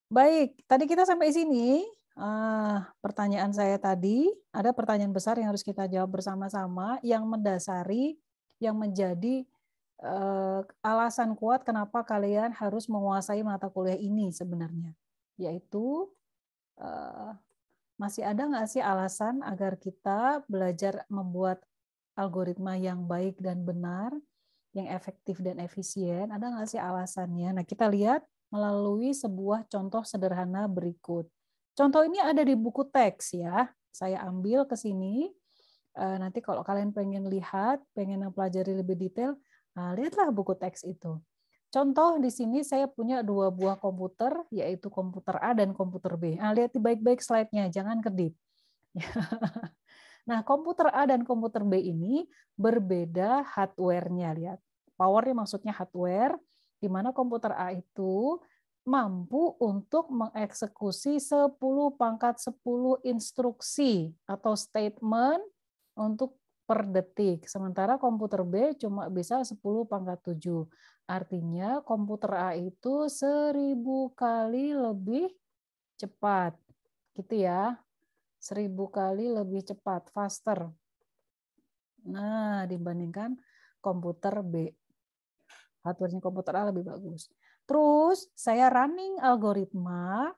Baik, tadi kita sampai sini. Uh, pertanyaan saya tadi ada pertanyaan besar yang harus kita jawab bersama-sama yang mendasari yang menjadi uh, alasan kuat kenapa kalian harus menguasai mata kuliah ini sebenarnya yaitu uh, masih ada nggak sih alasan agar kita belajar membuat algoritma yang baik dan benar yang efektif dan efisien? Ada nggak sih alasannya? Nah, kita lihat melalui sebuah contoh sederhana berikut. Contoh ini ada di buku teks ya. Saya ambil ke sini. Eh, nanti kalau kalian pengen lihat, pengen mempelajari lebih detail, nah, lihatlah buku teks itu. Contoh di sini saya punya dua buah komputer, yaitu komputer A dan komputer B. Nah, lihat baik-baik slide-nya, jangan kedip. Nah, komputer A dan komputer B ini berbeda hardware-nya. Lihat, powernya maksudnya hardware, di mana komputer A itu mampu untuk mengeksekusi 10 pangkat 10 instruksi atau statement untuk per detik. Sementara komputer B cuma bisa 10 pangkat 7. Artinya komputer A itu seribu kali lebih cepat. Gitu ya seribu kali lebih cepat, faster. Nah, dibandingkan komputer B. hardware komputer A lebih bagus. Terus saya running algoritma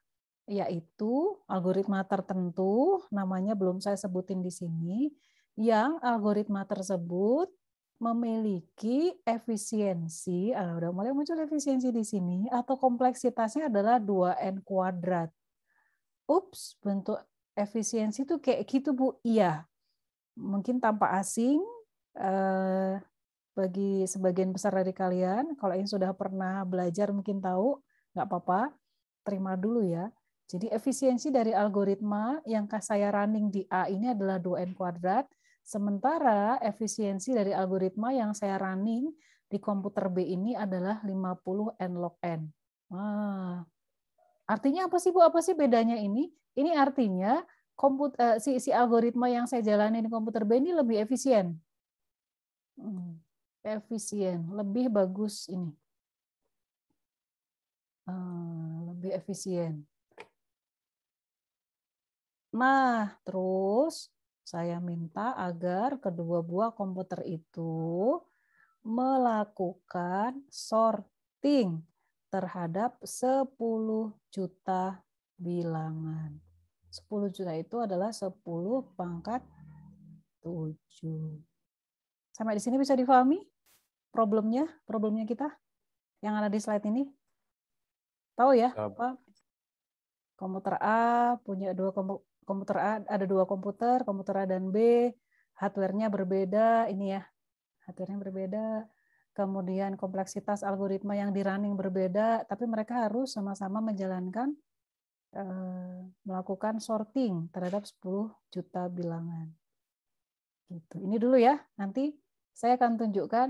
yaitu algoritma tertentu, namanya belum saya sebutin di sini, yang algoritma tersebut memiliki efisiensi, ah, udah mulai muncul efisiensi di sini, atau kompleksitasnya adalah 2N kuadrat. Ups, bentuk efisiensi tuh kayak gitu Bu. Iya. Mungkin tanpa asing eh, bagi sebagian besar dari kalian, kalau yang sudah pernah belajar mungkin tahu, nggak apa-apa, terima dulu ya. Jadi efisiensi dari algoritma yang saya running di A ini adalah 2N kuadrat, sementara efisiensi dari algoritma yang saya running di komputer B ini adalah 50N log N. Ah, Artinya apa sih Bu? Apa sih bedanya ini? Ini artinya uh, si, si algoritma yang saya jalani di komputer B ini lebih efisien. Hmm, efisien, lebih bagus ini. Hmm, lebih efisien. Nah, terus saya minta agar kedua buah komputer itu melakukan sorting terhadap 10 juta bilangan. 10 juta itu adalah 10 pangkat 7. Sampai di sini bisa difahami problemnya, problemnya kita yang ada di slide ini? Tahu ya, Pak? Komputer A punya dua komputer A, ada dua komputer, komputer A dan B, hardware-nya berbeda, ini ya, hardware-nya berbeda, kemudian kompleksitas algoritma yang di running berbeda, tapi mereka harus sama-sama menjalankan Eh, melakukan sorting terhadap 10 juta bilangan. Gitu. Ini dulu ya. Nanti saya akan tunjukkan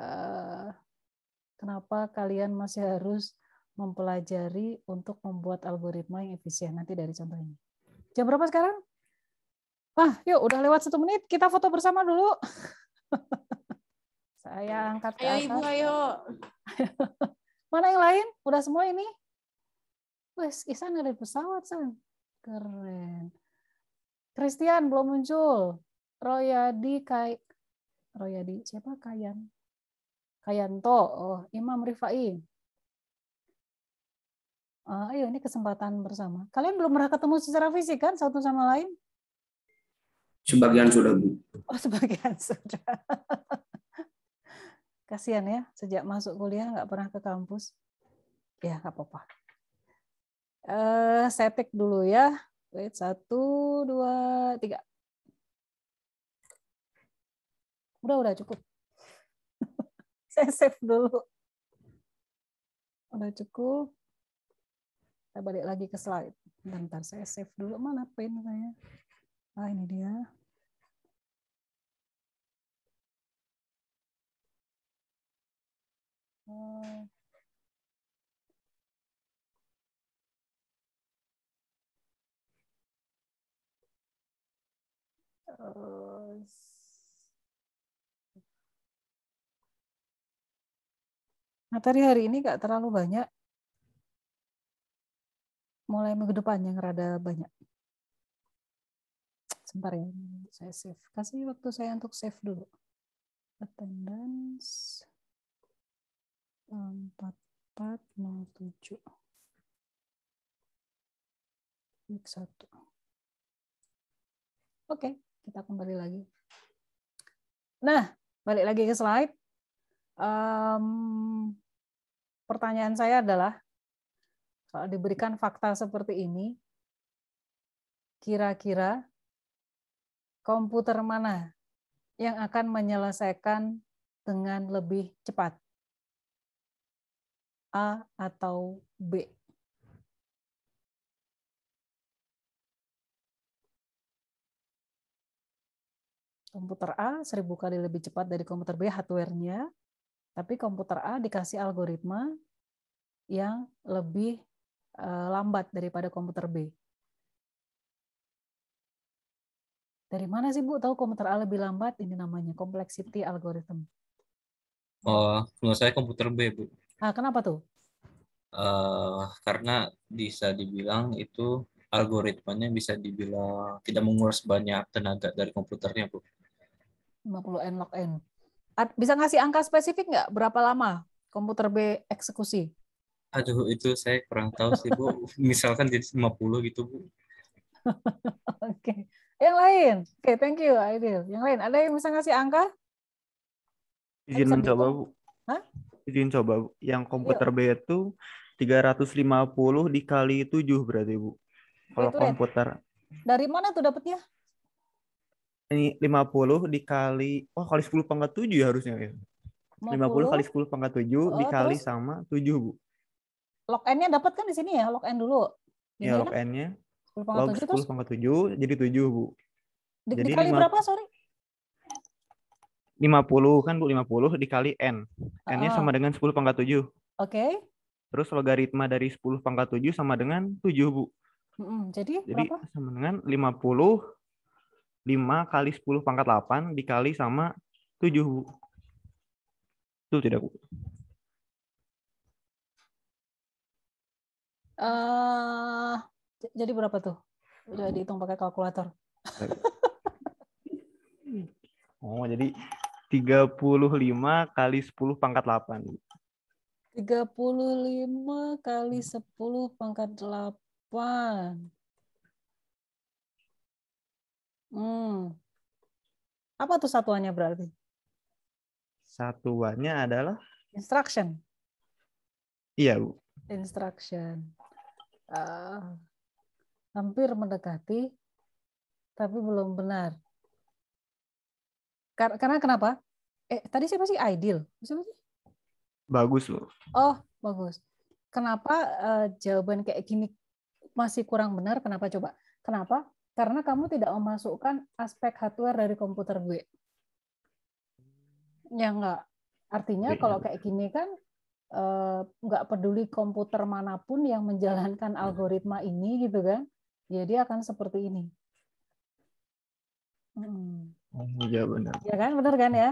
eh, kenapa kalian masih harus mempelajari untuk membuat algoritma yang efisien nanti dari contoh ini. Jam berapa sekarang? Wah, yuk udah lewat satu menit. Kita foto bersama dulu. saya angkat. Ayo ibu, ayo. Mana yang lain? Udah semua ini? Wes, Isan dari pesawat, San. Keren. Christian belum muncul. Royadi Kai Royadi siapa Kayan? Kayanto. Oh, Imam Rifai. Uh, ayo ini kesempatan bersama. Kalian belum pernah ketemu secara fisik kan satu sama lain? Sebagian sudah, Bu. Oh, sebagian sudah. Kasihan ya, sejak masuk kuliah nggak pernah ke kampus. Ya, nggak apa-apa. Uh, saya take dulu ya. Wait, satu, dua, tiga. Udah, udah cukup. saya save dulu. Udah cukup. Saya balik lagi ke slide. Bentar, saya save dulu. Mana pin saya? Ah, ini dia. Oh. terus eh, materi hari ini gak terlalu banyak mulai minggu depan yang rada banyak sebentar ya saya save kasih waktu saya untuk save dulu attendance 4407 week 1 oke okay. Kita kembali lagi. Nah, balik lagi ke slide. Um, pertanyaan saya adalah, kalau diberikan fakta seperti ini, kira-kira komputer mana yang akan menyelesaikan dengan lebih cepat? A atau B? komputer A seribu kali lebih cepat dari komputer B hardware-nya, tapi komputer A dikasih algoritma yang lebih eh, lambat daripada komputer B. Dari mana sih Bu tahu komputer A lebih lambat? Ini namanya complexity algorithm. Oh, menurut saya komputer B, Bu. Ah, kenapa tuh? Uh, karena bisa dibilang itu algoritmanya bisa dibilang tidak menguras banyak tenaga dari komputernya, Bu. 50 n log n. Bisa ngasih angka spesifik nggak? Berapa lama komputer B eksekusi? Aduh, itu saya kurang tahu sih, Bu. Misalkan jadi 50 gitu, Bu. Oke. okay. Yang lain? Oke, okay, thank you, Aidil. Yang lain, ada yang bisa ngasih angka? Izin mencoba, Bu. Hah? Izin coba, Bu. Yang komputer Yuk. Iya. B itu 350 dikali 7 berarti, Bu. Kalau ya? komputer. Dari mana tuh dapetnya? ini 50 dikali oh, kali 10 pangkat 7 ya harusnya ya. 50, 50 kali 10 pangkat 7 oh, dikali terus? sama 7, Bu. Log n-nya dapat kan di sini ya, log n dulu. Iya, di ya, log kan? n-nya. log 7 10 pangkat 7 jadi 7, Bu. Di jadi dikali 5, berapa, sorry? 50 kan Bu, 50 dikali n. N-nya oh. sama dengan 10 pangkat 7. Oke. Okay. Terus logaritma dari 10 pangkat 7 sama dengan 7, Bu. Mm -hmm. Jadi, jadi berapa? Jadi sama dengan 50 5 kali 10 pangkat 8 dikali sama 7. Itu tidak, Bu. Uh, jadi berapa tuh? Udah dihitung pakai kalkulator. oh, jadi 35 kali 10 pangkat 8. 35 kali 10 pangkat 8. Hmm. Apa tuh satuannya berarti? Satuannya adalah instruction. Iya, Bu. Instruction. Uh, hampir mendekati tapi belum benar. Karena kenapa? Eh, tadi siapa sih ideal? Siapa sih? Bagus loh. Oh, bagus. Kenapa uh, jawaban kayak gini masih kurang benar? Kenapa coba? Kenapa karena kamu tidak memasukkan aspek hardware dari komputer gue. Ya enggak. Artinya ya. kalau kayak gini kan eh, nggak peduli komputer manapun yang menjalankan iya. algoritma ini gitu kan, jadi ya akan seperti ini. Hmm. Iya benar. Ya kan, benar kan ya?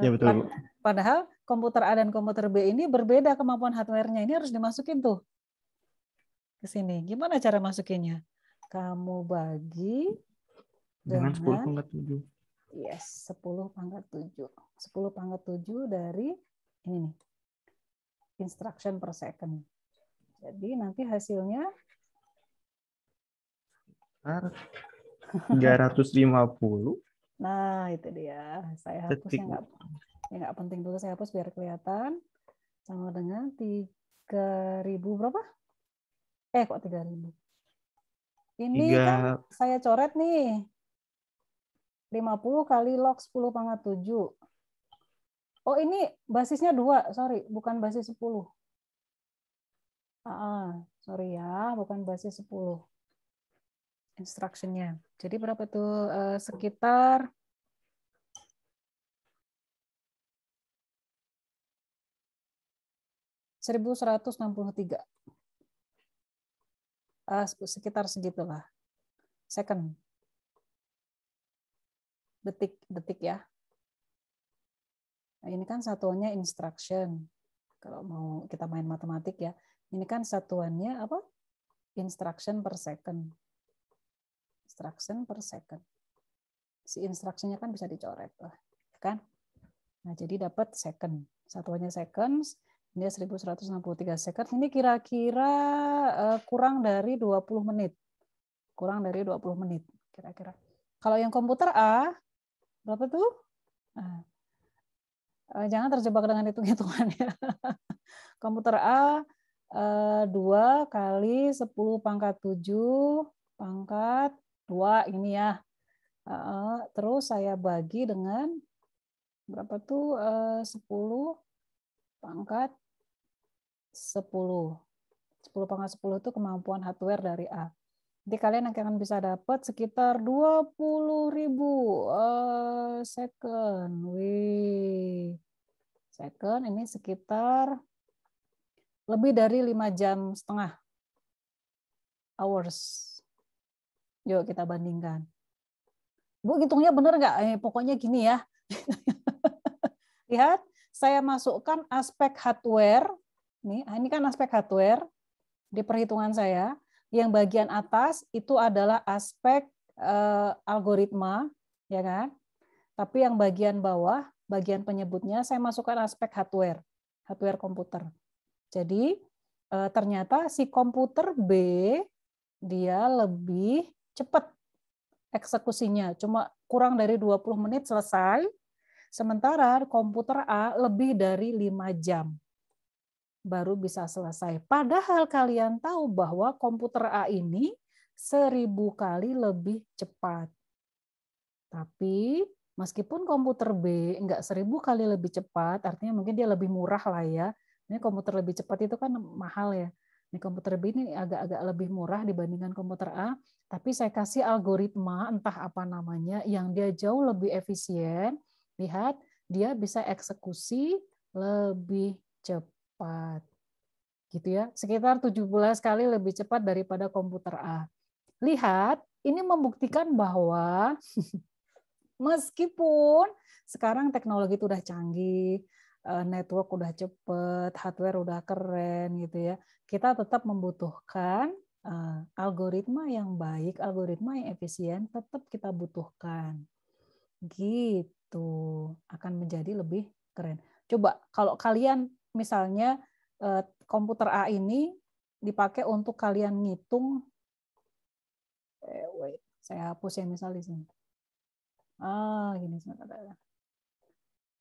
Ya betul. Padahal komputer A dan komputer B ini berbeda kemampuan hardware-nya. Ini harus dimasukin tuh ke sini. Gimana cara masukinnya? kamu bagi dengan, dengan 10 pangkat 7. Yes, 10 pangkat 7. 10 pangkat 7 dari ini nih. Instruction per second. Jadi nanti hasilnya 350. nah, itu dia. Saya hapus Detik. yang nggak penting dulu saya hapus biar kelihatan sama dengan 3000 berapa? Eh kok 3000? Ini 3... kan saya coret nih. 50 kali log 10 pangkat 7. Oh, ini basisnya 2, sorry. Bukan basis 10. Ah, ah, sorry ya, bukan basis 10. Instruction-nya. Jadi berapa tuh? Eh, sekitar seribu seratus enam puluh tiga uh, sekitar segitulah second detik detik ya nah, ini kan satuannya instruction kalau mau kita main matematik ya ini kan satuannya apa instruction per second instruction per second si instruksinya kan bisa dicoret lah ya kan nah jadi dapat second satuannya seconds dia 1163 second. Ini kira-kira uh, kurang dari 20 menit. Kurang dari 20 menit kira-kira. Kalau yang komputer A berapa tuh? Nah, uh, jangan terjebak dengan hitung-hitungan ya. komputer A uh, eh, 2 kali 10 pangkat 7 pangkat 2 ini ya. Uh, terus saya bagi dengan berapa tuh? 10 pangkat 10. 10 pangkat 10 itu kemampuan hardware dari A. Jadi kalian akan bisa dapat sekitar 20 ribu eh, second. Wih. Second ini sekitar lebih dari 5 jam setengah. Hours. Yuk kita bandingkan. Bu, hitungnya benar nggak? Eh, pokoknya gini ya. Lihat, saya masukkan aspek hardware Nih, ah, ini kan aspek hardware di perhitungan saya. Yang bagian atas itu adalah aspek uh, algoritma, ya kan? Tapi yang bagian bawah, bagian penyebutnya saya masukkan aspek hardware, hardware komputer. Jadi uh, ternyata si komputer B dia lebih cepat eksekusinya, cuma kurang dari 20 menit selesai. Sementara komputer A lebih dari 5 jam baru bisa selesai. Padahal kalian tahu bahwa komputer A ini seribu kali lebih cepat. Tapi meskipun komputer B enggak seribu kali lebih cepat, artinya mungkin dia lebih murah lah ya. Ini komputer lebih cepat itu kan mahal ya. Ini komputer B ini agak-agak lebih murah dibandingkan komputer A, tapi saya kasih algoritma entah apa namanya yang dia jauh lebih efisien. Lihat, dia bisa eksekusi lebih cepat cepat. Gitu ya, sekitar 17 kali lebih cepat daripada komputer A. Lihat, ini membuktikan bahwa meskipun sekarang teknologi itu udah canggih, eh, network udah cepet, hardware udah keren gitu ya, kita tetap membutuhkan eh, algoritma yang baik, algoritma yang efisien tetap kita butuhkan. Gitu akan menjadi lebih keren. Coba kalau kalian misalnya eh, komputer A ini dipakai untuk kalian ngitung eh, wait, saya hapus ya misalnya di sini. Ah, gini sebentar.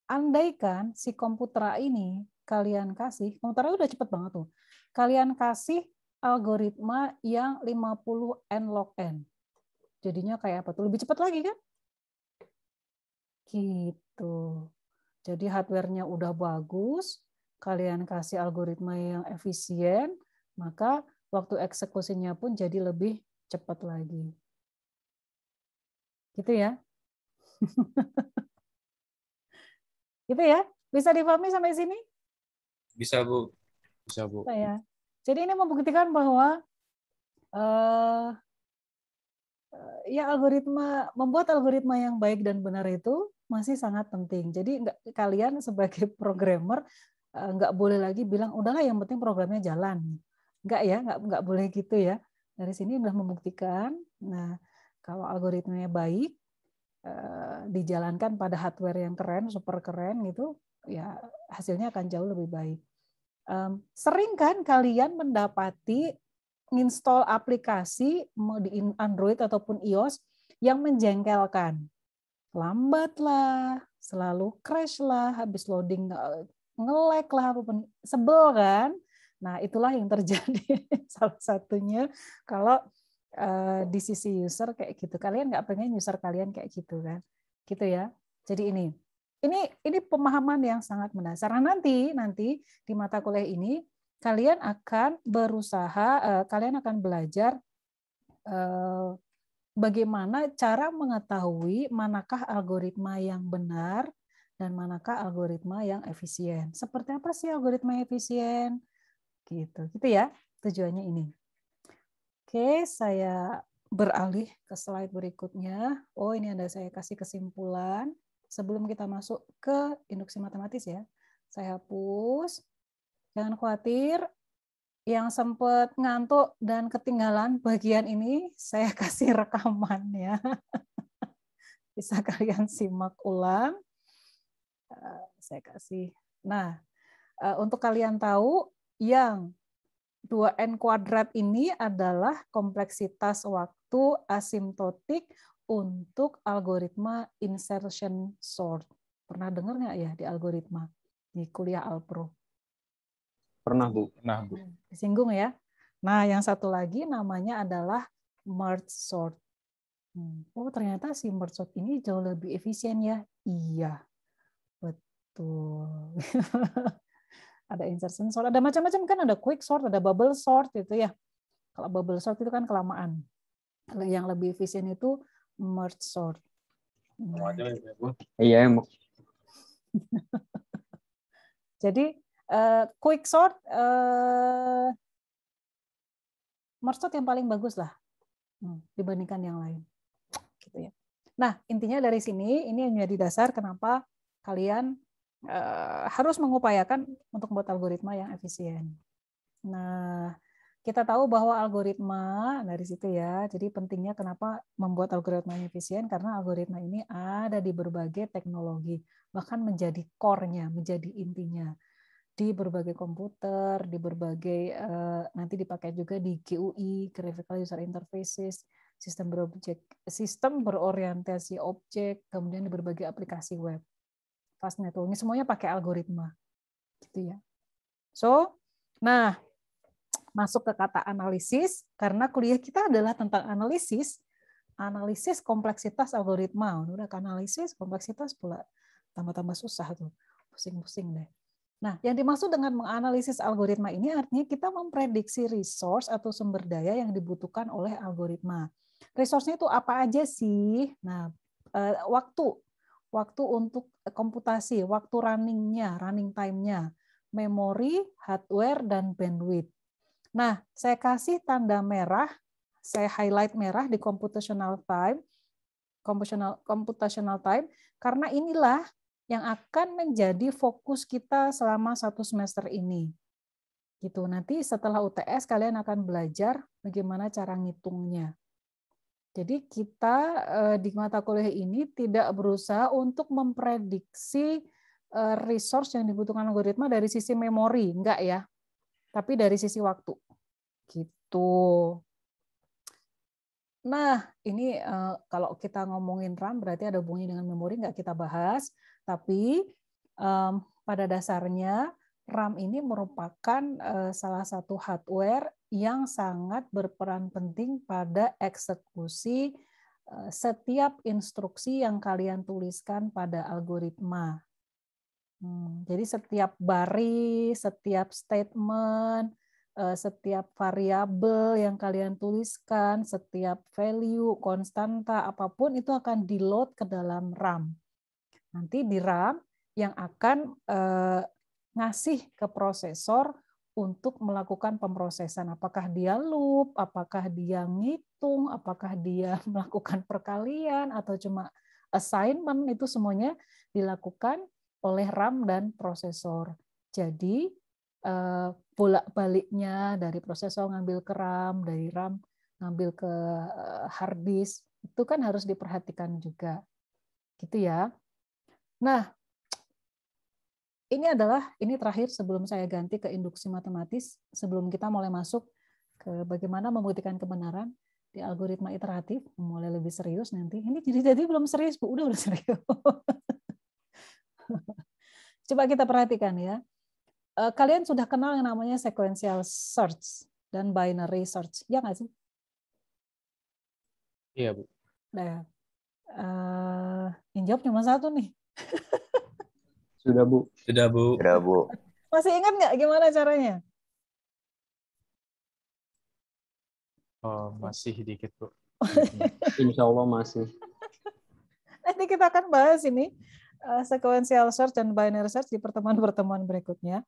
Andaikan si komputer A ini kalian kasih, komputer A udah cepet banget tuh. Kalian kasih algoritma yang 50 n log n. Jadinya kayak apa tuh? Lebih cepat lagi kan? Gitu. Jadi hardware udah bagus, kalian kasih algoritma yang efisien, maka waktu eksekusinya pun jadi lebih cepat lagi. Gitu ya. gitu ya. Bisa dipahami sampai sini? Bisa, Bu. Bisa, Bu. ya. Jadi ini membuktikan bahwa uh, ya algoritma membuat algoritma yang baik dan benar itu masih sangat penting. Jadi enggak, kalian sebagai programmer Eh, nggak boleh lagi bilang udahlah yang penting programnya jalan nggak ya nggak nggak boleh gitu ya dari sini sudah membuktikan nah kalau algoritmanya baik eh, dijalankan pada hardware yang keren super keren gitu ya hasilnya akan jauh lebih baik sering kan kalian mendapati install aplikasi di Android ataupun iOS yang menjengkelkan lambat lah selalu crash lah habis loading eh, ngelek lah apapun sebel kan nah itulah yang terjadi salah satunya kalau uh, di sisi user kayak gitu kalian nggak pengen user kalian kayak gitu kan gitu ya jadi ini ini ini pemahaman yang sangat mendasar nah, nanti nanti di mata kuliah ini kalian akan berusaha uh, kalian akan belajar uh, bagaimana cara mengetahui manakah algoritma yang benar dan manakah algoritma yang efisien. Seperti apa sih algoritma efisien? Gitu. Gitu ya tujuannya ini. Oke, saya beralih ke slide berikutnya. Oh, ini ada saya kasih kesimpulan sebelum kita masuk ke induksi matematis ya. Saya hapus. Jangan khawatir, yang sempat ngantuk dan ketinggalan bagian ini saya kasih rekaman ya. Bisa kalian simak ulang. Eh, saya kasih. Nah, eh, untuk kalian tahu yang 2n kuadrat ini adalah kompleksitas waktu asimptotik untuk algoritma insertion sort. Pernah dengar nggak ya di algoritma di kuliah Alpro? Pernah, Bu. Pernah, Bu. Hmm, Singgung ya. Nah, yang satu lagi namanya adalah merge sort. Hmm. Oh, ternyata si merge sort ini jauh lebih efisien ya. Iya, Betul. ada insertion sort, ada macam-macam kan ada quick sort, ada bubble sort gitu ya. Kalau bubble sort itu kan kelamaan. Yang lebih efisien itu merge sort. Nah. Ya, iya, Jadi uh, quick sort uh, eh, merge sort yang paling bagus lah hmm, dibandingkan yang lain. Gitu ya. Nah, intinya dari sini ini yang menjadi dasar kenapa kalian Eh, harus mengupayakan untuk membuat algoritma yang efisien. Nah, kita tahu bahwa algoritma nah, dari situ ya. Jadi pentingnya kenapa membuat algoritma yang efisien karena algoritma ini ada di berbagai teknologi, bahkan menjadi core-nya, menjadi intinya di berbagai komputer, di berbagai eh, nanti dipakai juga di GUI, graphical user interfaces, sistem berobjek, sistem berorientasi objek, kemudian di berbagai aplikasi web fast ini semuanya pakai algoritma gitu ya so nah masuk ke kata analisis karena kuliah kita adalah tentang analisis analisis kompleksitas algoritma udah analisis kompleksitas pula tambah-tambah susah tuh pusing-pusing deh Nah, yang dimaksud dengan menganalisis algoritma ini artinya kita memprediksi resource atau sumber daya yang dibutuhkan oleh algoritma. Resource-nya itu apa aja sih? Nah, eh, waktu waktu untuk komputasi, waktu runningnya, running time-nya, memori, hardware, dan bandwidth. Nah, saya kasih tanda merah, saya highlight merah di computational time, computational, computational time, karena inilah yang akan menjadi fokus kita selama satu semester ini. Gitu. Nanti setelah UTS kalian akan belajar bagaimana cara ngitungnya. Jadi kita eh, di mata kuliah ini tidak berusaha untuk memprediksi eh, resource yang dibutuhkan algoritma dari sisi memori, enggak ya. Tapi dari sisi waktu. Gitu. Nah, ini eh, kalau kita ngomongin RAM berarti ada hubungannya dengan memori, enggak kita bahas. Tapi pada dasarnya RAM ini merupakan salah satu hardware yang sangat berperan penting pada eksekusi eh, setiap instruksi yang kalian tuliskan pada algoritma. Hmm, jadi setiap baris, setiap statement, eh, setiap variabel yang kalian tuliskan, setiap value, konstanta, apapun itu akan di-load ke dalam RAM. Nanti di RAM yang akan eh, ngasih ke prosesor untuk melakukan pemrosesan. Apakah dia loop, apakah dia ngitung, apakah dia melakukan perkalian, atau cuma assignment, itu semuanya dilakukan oleh RAM dan prosesor. Jadi eh, bolak-baliknya dari prosesor ngambil ke RAM, dari RAM ngambil ke eh, hard disk, itu kan harus diperhatikan juga. Gitu ya. Nah, ini adalah ini terakhir sebelum saya ganti ke induksi matematis sebelum kita mulai masuk ke bagaimana membuktikan kebenaran di algoritma iteratif mulai lebih serius nanti ini jadi jadi belum serius bu udah udah serius coba kita perhatikan ya eh, kalian sudah kenal yang namanya sequential search dan binary search ya nggak sih iya bu nah uh, yang jawab cuma satu nih Sudah, Bu. Sudah, Bu. Sudah, Bu. Masih ingat nggak gimana caranya? Oh, masih dikit, Bu. Insya Allah masih. Nanti kita akan bahas ini uh, sequential search dan binary search di pertemuan-pertemuan berikutnya.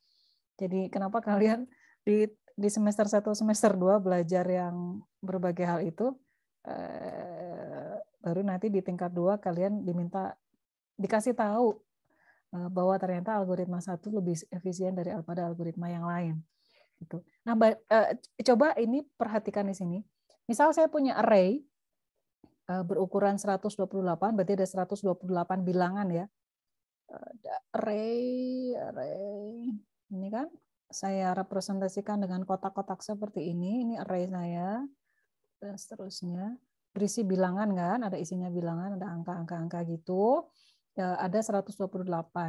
Jadi kenapa kalian di di semester 1 semester 2 belajar yang berbagai hal itu eh, baru nanti di tingkat 2 kalian diminta dikasih tahu Eh, bahwa ternyata algoritma satu lebih efisien daripada algoritma yang lain. Gitu. Nah, eh, coba ini perhatikan di sini. Misal saya punya array eh, berukuran 128, berarti ada 128 bilangan ya. Array, array, ini kan saya representasikan dengan kotak-kotak seperti ini. Ini array saya dan seterusnya. Berisi bilangan kan, ada isinya bilangan, ada angka-angka-angka gitu ya ada 128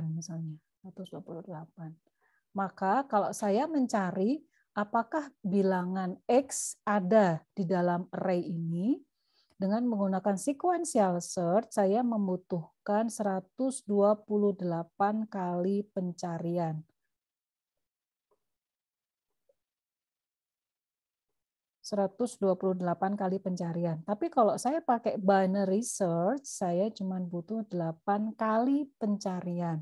misalnya, 128. Maka kalau saya mencari apakah bilangan X ada di dalam array ini, dengan menggunakan sequential search, saya membutuhkan 128 kali pencarian. 128 kali pencarian. Tapi kalau saya pakai binary search, saya cuma butuh 8 kali pencarian.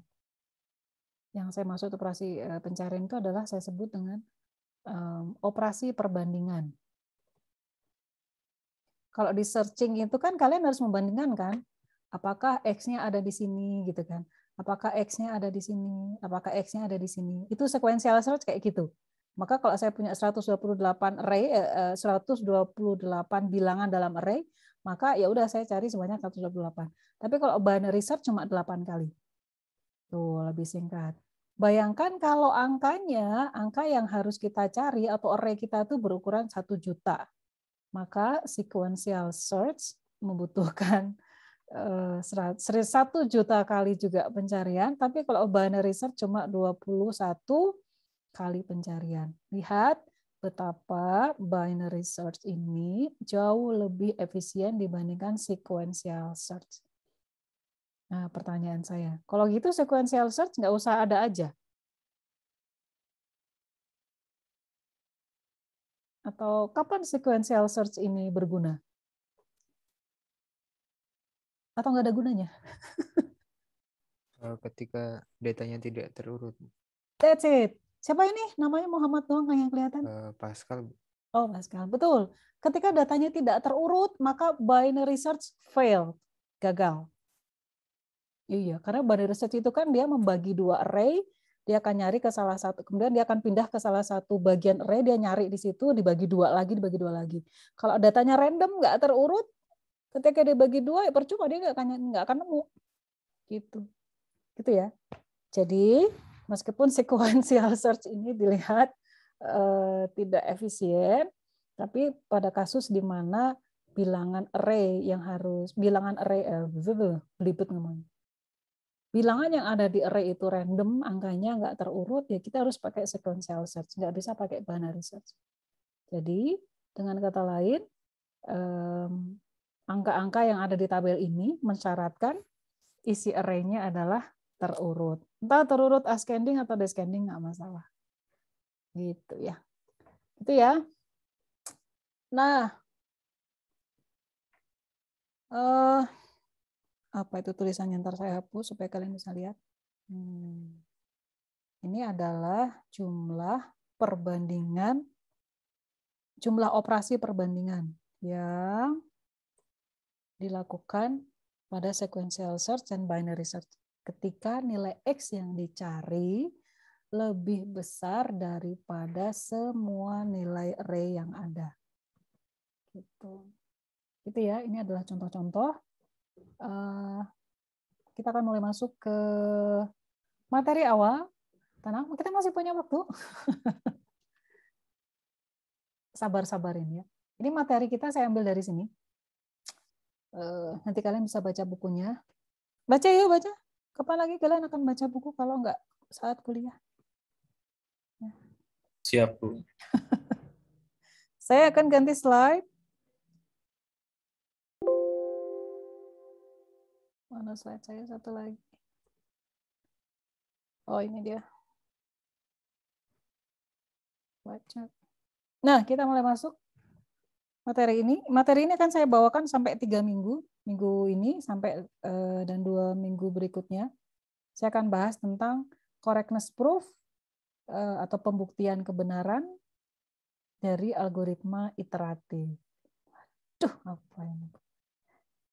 Yang saya maksud operasi eh, pencarian itu adalah saya sebut dengan um, operasi perbandingan. Kalau di searching itu kan kalian harus membandingkan kan, apakah X-nya ada di sini gitu kan, apakah X-nya ada di sini, apakah X-nya ada di sini. Itu sequential search kayak gitu. Maka kalau saya punya 128 array, 128 bilangan dalam array, maka ya udah saya cari sebanyak 128. Tapi kalau binary search cuma 8 kali. Tuh, lebih singkat. Bayangkan kalau angkanya, angka yang harus kita cari atau array kita itu berukuran 1 juta. Maka sequential search membutuhkan 1 eh, juta kali juga pencarian, tapi kalau binary search cuma 21 kali pencarian. Lihat betapa binary search ini jauh lebih efisien dibandingkan sequential search. Nah, pertanyaan saya, kalau gitu sequential search nggak usah ada aja? Atau kapan sequential search ini berguna? Atau nggak ada gunanya? Eh, ketika datanya tidak terurut. That's it. Siapa ini? Namanya Muhammad doang yang kelihatan. Uh, Pascal. Oh, Pascal. Betul. Ketika datanya tidak terurut, maka binary search fail, gagal. Iya, karena binary search itu kan dia membagi dua array, dia akan nyari ke salah satu, kemudian dia akan pindah ke salah satu bagian array, dia nyari di situ, dibagi dua lagi, dibagi dua lagi. Kalau datanya random, nggak terurut, ketika dia bagi dua, ya percuma dia nggak akan nggak akan nemu, gitu, gitu ya. Jadi Meskipun sequential search ini dilihat eh, tidak efisien, tapi pada kasus di mana bilangan array yang harus bilangan array eh, belibet ngomongnya. Bilangan yang ada di array itu random, angkanya nggak terurut, ya kita harus pakai sequential search, nggak bisa pakai binary search. Jadi dengan kata lain, angka-angka yang ada di tabel ini mensyaratkan isi arraynya adalah terurut entah terurut ascending atau descending nggak masalah gitu ya itu ya nah uh, apa itu tulisannya ntar saya hapus supaya kalian bisa lihat hmm. ini adalah jumlah perbandingan jumlah operasi perbandingan yang dilakukan pada sequential search dan binary search ketika nilai X yang dicari lebih besar daripada semua nilai array yang ada. Gitu. Gitu ya, ini adalah contoh-contoh. Eh, kita akan mulai masuk ke materi awal. tenang, kita masih punya waktu. Sabar-sabarin ya. Ini materi kita saya ambil dari sini. Eh, nanti kalian bisa baca bukunya. Baca yuk, baca. Kapan lagi kalian akan baca buku kalau nggak saat kuliah? Ya. Siap, Bu. Saya akan ganti slide. Mana slide saya satu lagi? Oh, ini dia. Baca. Nah, kita mulai masuk materi ini. Materi ini akan saya bawakan sampai tiga minggu minggu ini sampai eh, dan dua minggu berikutnya saya akan bahas tentang correctness proof eh, atau pembuktian kebenaran dari algoritma iteratif. Aduh, apa ini?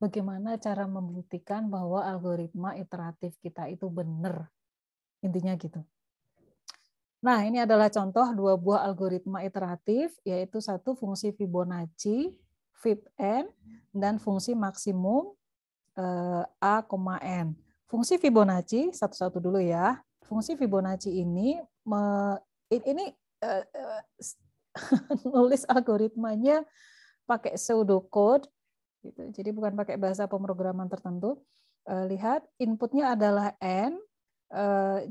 Bagaimana cara membuktikan bahwa algoritma iteratif kita itu benar? Intinya gitu. Nah, ini adalah contoh dua buah algoritma iteratif, yaitu satu fungsi Fibonacci fib n dan fungsi maksimum eh, a, n. Fungsi Fibonacci satu-satu dulu ya. Fungsi Fibonacci ini me, ini uh, nulis algoritmanya pakai pseudocode gitu. Jadi bukan pakai bahasa pemrograman tertentu. lihat inputnya adalah n.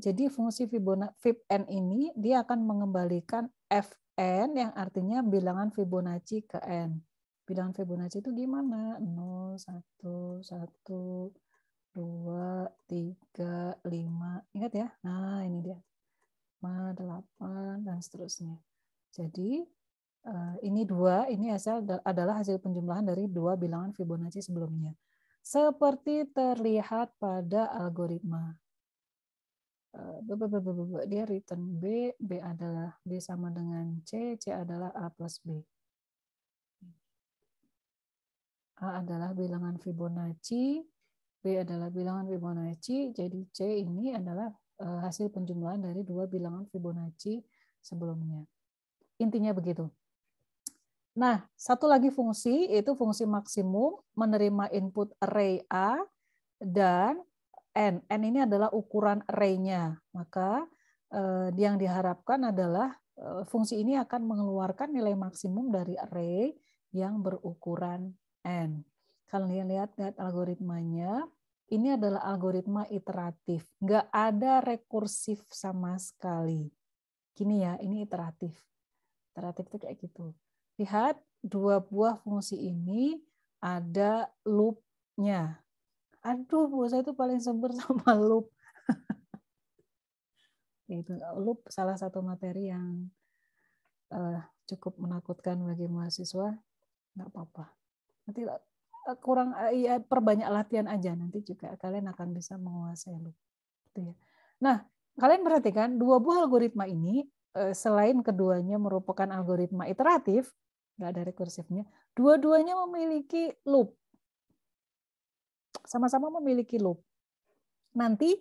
jadi fungsi Fibonacci fib n ini dia akan mengembalikan fn yang artinya bilangan Fibonacci ke n bilangan Fibonacci itu gimana? 0, 1, 1, 2, 3, 5. Ingat ya? Nah, ini dia. 5, 8, dan seterusnya. Jadi, eh, ini dua, ini hasil adalah hasil penjumlahan dari dua bilangan Fibonacci sebelumnya. Seperti terlihat pada algoritma. Eh, dia return B, B adalah B sama dengan C, C adalah A plus B. A adalah bilangan Fibonacci, B adalah bilangan Fibonacci, jadi C ini adalah e, hasil penjumlahan dari dua bilangan Fibonacci sebelumnya. Intinya begitu. Nah, satu lagi fungsi yaitu fungsi maksimum menerima input array A dan N. N ini adalah ukuran array-nya. Maka eh, yang diharapkan adalah eh, fungsi ini akan mengeluarkan nilai maksimum dari array yang berukuran N. Kalian lihat lihat algoritmanya. Ini adalah algoritma iteratif. Nggak ada rekursif sama sekali. Gini ya, ini iteratif. Iteratif itu kayak gitu. Lihat, dua buah fungsi ini ada loop-nya. Aduh, Bu, saya itu paling sempur sama loop. Itu loop salah satu materi yang eh, cukup menakutkan bagi mahasiswa. Nggak apa-apa. Nanti eh, kurang ya perbanyak latihan aja nanti juga kalian akan bisa menguasai loop. Gitu ya. Nah, kalian perhatikan dua buah algoritma ini eh, selain keduanya merupakan algoritma iteratif, nggak ada rekursifnya, dua-duanya memiliki loop. Sama-sama memiliki loop. Nanti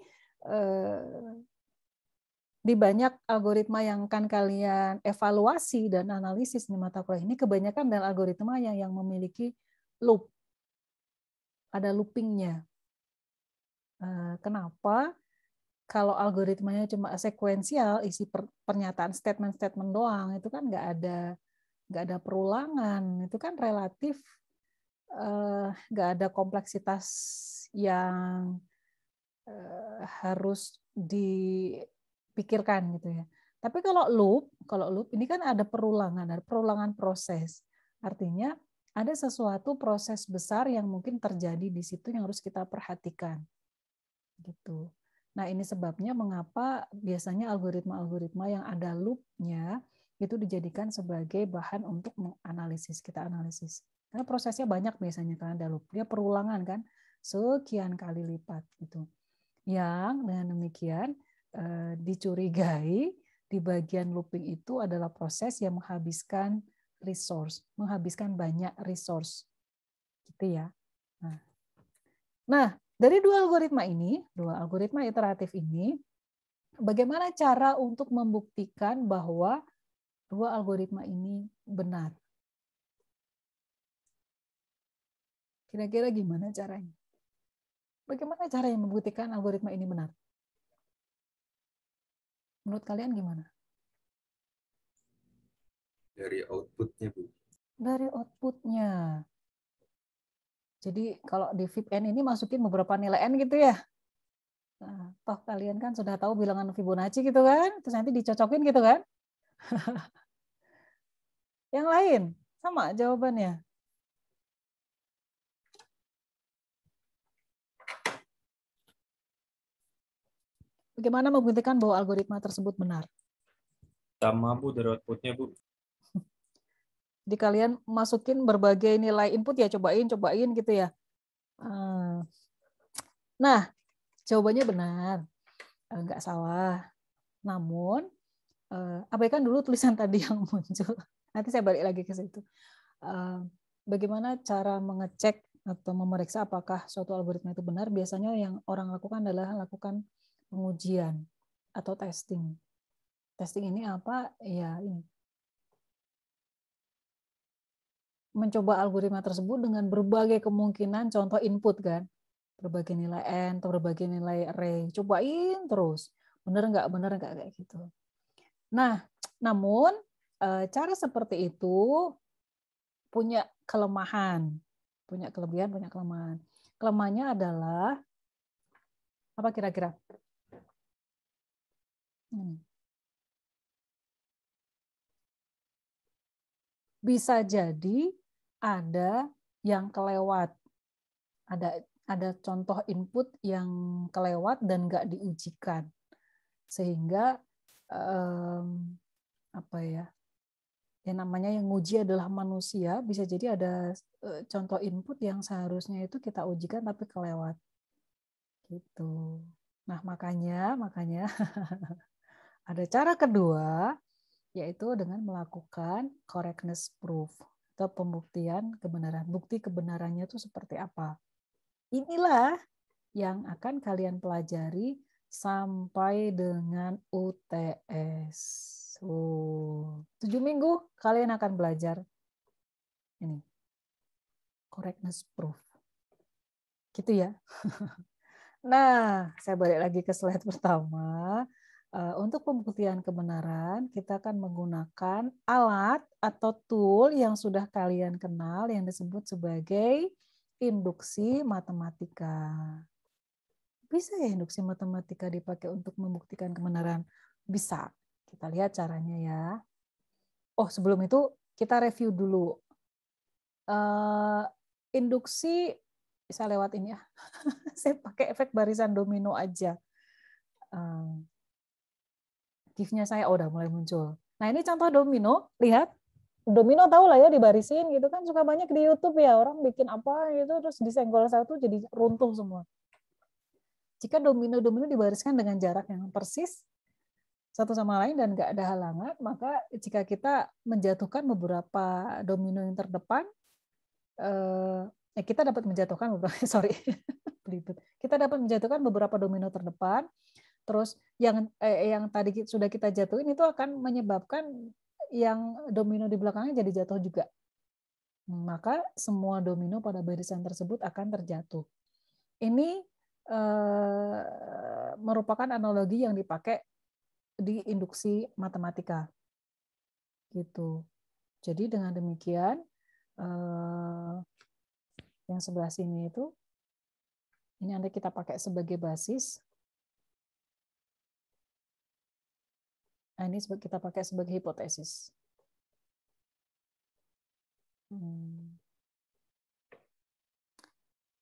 di banyak algoritma yang kan kalian evaluasi dan analisis di mata kuliah ini, kebanyakan dan algoritma yang, yang memiliki loop. Ada loopingnya. Eh, kenapa? Kalau algoritmanya cuma sekuensial, isi pernyataan statement-statement doang, itu kan nggak ada nggak ada perulangan, itu kan relatif eh, nggak ada kompleksitas yang eh, harus dipikirkan gitu ya. Tapi kalau loop, kalau loop ini kan ada perulangan, ada perulangan proses. Artinya ada sesuatu proses besar yang mungkin terjadi di situ yang harus kita perhatikan. Gitu. Nah, ini sebabnya mengapa biasanya algoritma-algoritma yang ada loop-nya itu dijadikan sebagai bahan untuk menganalisis, kita analisis. Karena prosesnya banyak biasanya karena ada loop. Dia perulangan kan sekian kali lipat gitu. Yang dengan demikian eh, dicurigai di bagian looping itu adalah proses yang menghabiskan resource, menghabiskan banyak resource. Gitu ya. Nah, nah dari dua algoritma ini, dua algoritma iteratif ini, bagaimana cara untuk membuktikan bahwa dua algoritma ini benar? Kira-kira gimana caranya? Bagaimana cara yang membuktikan algoritma ini benar? Menurut kalian gimana? dari outputnya bu dari outputnya jadi kalau di VIPN ini masukin beberapa nilai n gitu ya nah, toh kalian kan sudah tahu bilangan Fibonacci gitu kan terus nanti dicocokin gitu kan yang lain sama jawabannya Bagaimana membuktikan bahwa algoritma tersebut benar? Sama Bu dari outputnya Bu. Jadi kalian masukin berbagai nilai input ya, cobain, cobain gitu ya. Ah. Nah, jawabannya benar, eh, nggak salah. Namun, eh, abaikan dulu tulisan tadi yang muncul. Nanti saya balik lagi ke situ. Eh, bagaimana cara mengecek atau memeriksa apakah suatu algoritma itu benar? Biasanya yang orang lakukan adalah lakukan pengujian atau testing. Testing ini apa? Ya ini mencoba algoritma tersebut dengan berbagai kemungkinan contoh input kan berbagai nilai n atau berbagai nilai array cobain terus bener nggak bener nggak kayak gitu nah namun eh, cara seperti itu punya kelemahan punya kelebihan punya kelemahan kelemahannya adalah apa kira-kira bisa jadi ada yang kelewat. Ada ada contoh input yang kelewat dan nggak diujikan. Sehingga um, apa ya? yang namanya yang uji adalah manusia, bisa jadi ada e, contoh input yang seharusnya itu kita ujikan tapi kelewat. Gitu. Nah, makanya makanya ada cara kedua yaitu dengan melakukan correctness proof ke pembuktian kebenaran. Bukti kebenarannya itu seperti apa? Inilah yang akan kalian pelajari sampai dengan UTS. Oh, tujuh minggu kalian akan belajar ini correctness proof. Gitu ya. Nah, saya balik lagi ke slide pertama. Eh, untuk pembuktian kebenaran, kita akan menggunakan alat atau tool yang sudah kalian kenal yang disebut sebagai induksi matematika. Bisa ya induksi matematika dipakai untuk membuktikan kebenaran? Bisa. Kita lihat caranya ya. Oh, sebelum itu kita review dulu. Uh, induksi bisa lewat ini ya. Saya pakai efek barisan domino aja. Uh, giftnya saya oh, udah mulai muncul. Nah ini contoh domino, lihat domino tahu lah ya di barisin gitu kan suka banyak di YouTube ya orang bikin apa gitu terus disenggol satu jadi runtuh semua. Jika domino-domino dibariskan dengan jarak yang persis satu sama lain dan nggak ada halangan, maka jika kita menjatuhkan beberapa domino yang terdepan, eh, ya kita dapat menjatuhkan beberapa sorry kita dapat menjatuhkan beberapa domino terdepan terus yang eh, yang tadi sudah kita jatuhin itu akan menyebabkan yang domino di belakangnya jadi jatuh juga. Maka semua domino pada barisan tersebut akan terjatuh. Ini eh, merupakan analogi yang dipakai di induksi matematika. Gitu. Jadi dengan demikian eh, yang sebelah sini itu ini Anda kita pakai sebagai basis Nah, ini kita pakai sebagai hipotesis. Hmm.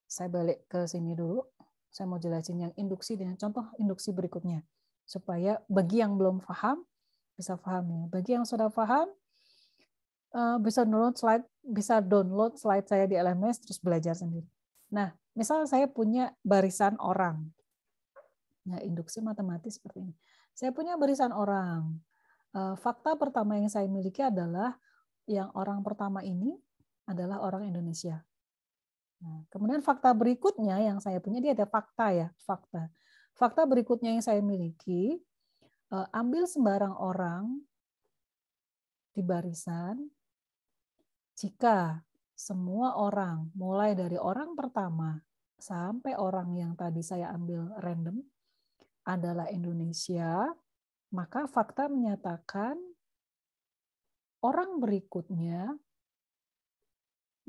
Saya balik ke sini dulu. Saya mau jelasin yang induksi dengan contoh induksi berikutnya. Supaya bagi yang belum paham, bisa paham ya. Bagi yang sudah paham, eh, bisa download slide bisa download slide saya di LMS terus belajar sendiri. Nah, misal saya punya barisan orang. Nah, induksi matematis seperti ini saya punya barisan orang. Eh, fakta pertama yang saya miliki adalah yang orang pertama ini adalah orang Indonesia. Nah, kemudian fakta berikutnya yang saya punya dia ada fakta ya, fakta. Fakta berikutnya yang saya miliki eh, ambil sembarang orang di barisan jika semua orang mulai dari orang pertama sampai orang yang tadi saya ambil random adalah Indonesia, maka fakta menyatakan orang berikutnya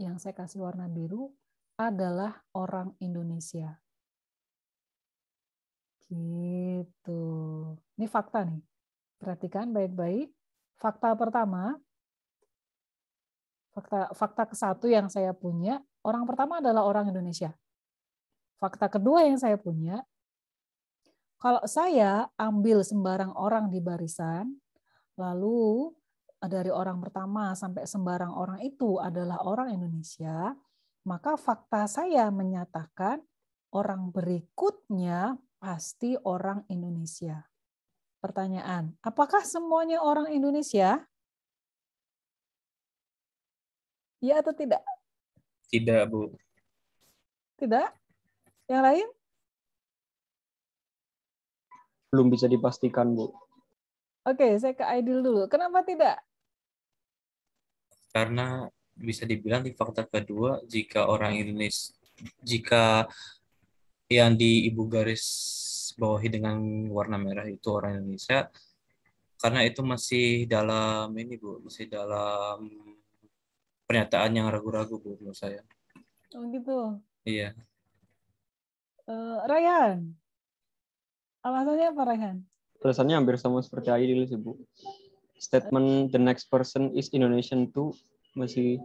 yang saya kasih warna biru adalah orang Indonesia. Gitu. Ini fakta nih. Perhatikan baik-baik. Fakta pertama, fakta fakta ke satu yang saya punya, orang pertama adalah orang Indonesia. Fakta kedua yang saya punya, kalau saya ambil sembarang orang di barisan, lalu eh, dari orang pertama sampai sembarang orang itu adalah orang Indonesia, maka fakta saya menyatakan orang berikutnya pasti orang Indonesia. Pertanyaan, apakah semuanya orang Indonesia? Ya atau tidak? Tidak, Bu. Tidak? Yang lain? belum bisa dipastikan, Bu. Oke, saya ke Aidil dulu. Kenapa tidak? Karena bisa dibilang di fakta kedua jika orang Indonesia jika yang di ibu garis bawahi dengan warna merah itu orang Indonesia karena itu masih dalam ini Bu, masih dalam pernyataan yang ragu-ragu Bu menurut saya. Oh gitu. Iya. Uh, Ryan. Alasannya apa Rehan? Alasannya hampir sama seperti Aidil sih Bu. Statement the next person is Indonesian too masih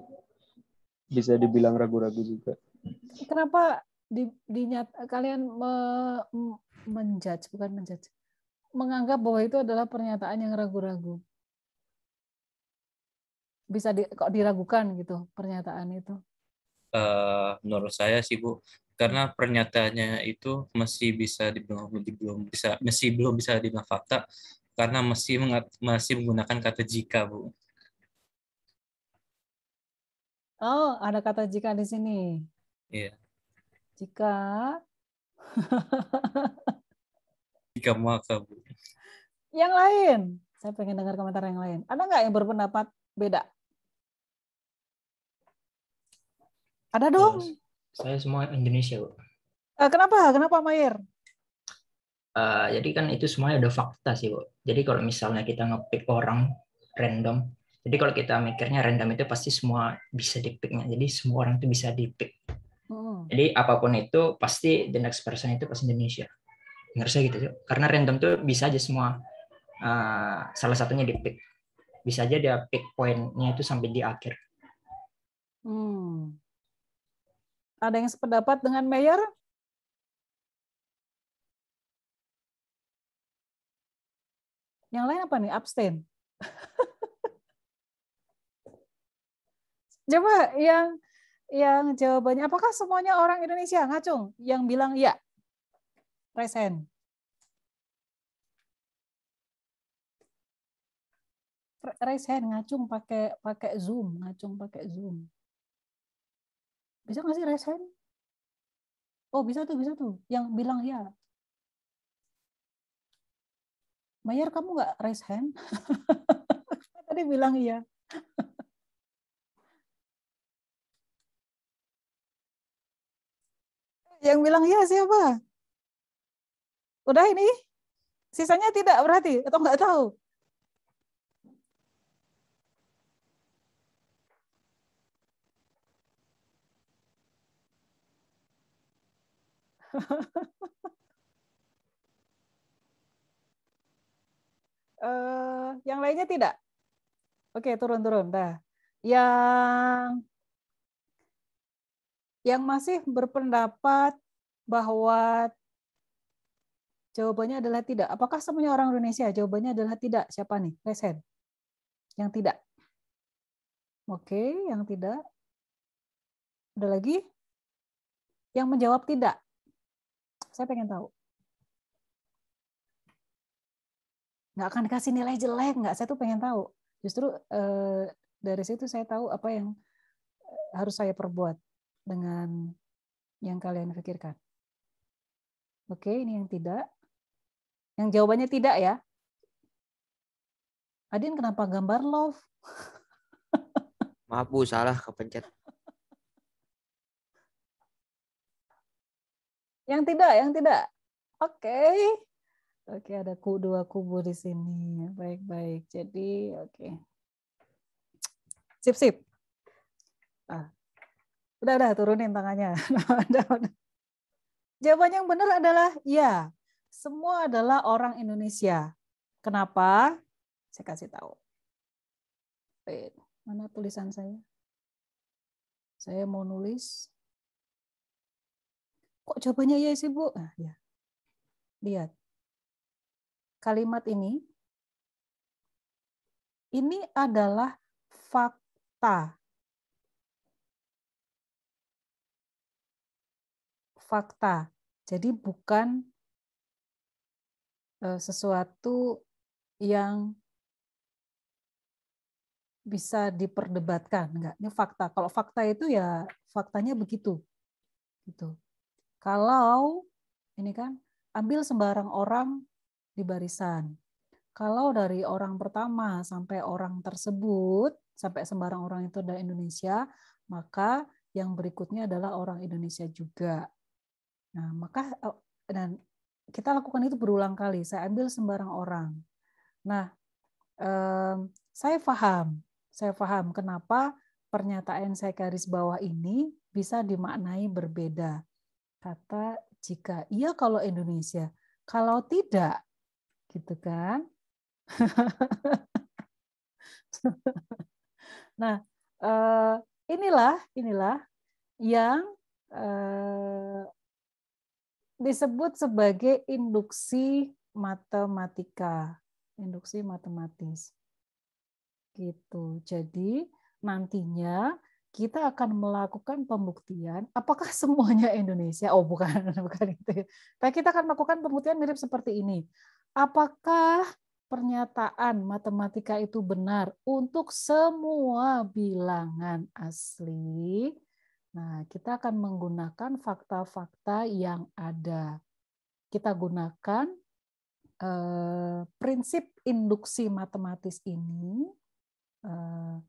bisa dibilang ragu-ragu juga. Kenapa di, dinyat kalian me, menjudge bukan menjudge menganggap bahwa itu adalah pernyataan yang ragu-ragu bisa di, kok diragukan gitu pernyataan itu uh, menurut saya sih Bu karena pernyataannya itu masih bisa dibilang belum bisa masih belum bisa dibilang fakta karena masih mengat, masih menggunakan kata jika Bu. Oh, ada kata jika di sini. Iya. Yeah. Jika jika maka Bu. Yang lain, saya pengen dengar komentar yang lain. Ada nggak yang berpendapat beda? Ada dong. Saya semua Indonesia, Bu. Uh, kenapa? Kenapa Mayer? Uh, eh, jadi kan itu semuanya udah fakta sih, Bu. Jadi kalau misalnya kita ngepick orang random, jadi kalau kita mikirnya random itu pasti semua bisa dipicknya. Jadi semua orang itu bisa dipick. Hmm. Jadi apapun itu pasti the next person itu pasti Indonesia. Menurut saya gitu, Bu. karena random tuh bisa aja semua uh, salah satunya dipick. Bisa aja dia pick poinnya itu sampai di akhir. Hmm. Ada yang sependapat dengan Mayer? Yang lain apa nih? Abstain. Coba yang yang jawabannya apakah semuanya orang Indonesia ngacung yang bilang ya present raise ngacung pakai pakai zoom ngacung pakai zoom bisa nggak sih raise hand oh bisa tuh bisa tuh yang bilang ya Mayer kamu nggak raise hand tadi bilang iya yang bilang iya siapa udah ini sisanya tidak berarti atau nggak tahu uh, yang lainnya tidak? Oke, turun-turun. dah. yang yang masih berpendapat bahwa jawabannya adalah tidak. Apakah semuanya orang Indonesia? Jawabannya adalah tidak. Siapa nih? Resen. Yang tidak. Oke, yang tidak. Ada lagi? Yang menjawab tidak. Saya pengen tahu. Nggak akan kasih nilai jelek, nggak. Saya tuh pengen tahu. Justru eh, dari situ saya tahu apa yang eh, harus saya perbuat dengan yang kalian pikirkan. Oke, ini yang tidak. Yang jawabannya tidak ya. Adin kenapa gambar love? Maaf Bu, salah kepencet. Yang tidak, yang tidak. Oke. Okay. Oke, okay, ada dua kubu di sini. Baik-baik. Jadi, oke. Okay. Sip-sip. Ah. Udah, udah. Turunin tangannya. Jawaban yang benar adalah ya. Semua adalah orang Indonesia. Kenapa? Saya kasih tahu. Wait, mana tulisan saya? Saya mau nulis Kok jawabannya ya bu Nah, ya. Lihat. Kalimat ini ini adalah fakta. Fakta. Jadi bukan e, sesuatu yang bisa diperdebatkan enggak ini fakta kalau fakta itu ya faktanya begitu gitu kalau ini kan ambil sembarang orang di barisan. Kalau dari orang pertama sampai orang tersebut, sampai sembarang orang itu dari Indonesia, maka yang berikutnya adalah orang Indonesia juga. Nah, maka eh, dan kita lakukan itu berulang kali. Saya ambil sembarang orang. Nah, saya paham, saya paham kenapa pernyataan saya garis bawah ini bisa dimaknai berbeda kata jika iya kalau Indonesia kalau tidak gitu kan nah eh, inilah inilah yang eh, disebut sebagai induksi matematika induksi matematis gitu jadi nantinya kita akan melakukan pembuktian apakah semuanya Indonesia oh bukan bukan itu ya. tapi kita akan melakukan pembuktian mirip seperti ini apakah pernyataan matematika itu benar untuk semua bilangan asli nah kita akan menggunakan fakta-fakta yang ada kita gunakan eh, prinsip induksi matematis ini eh,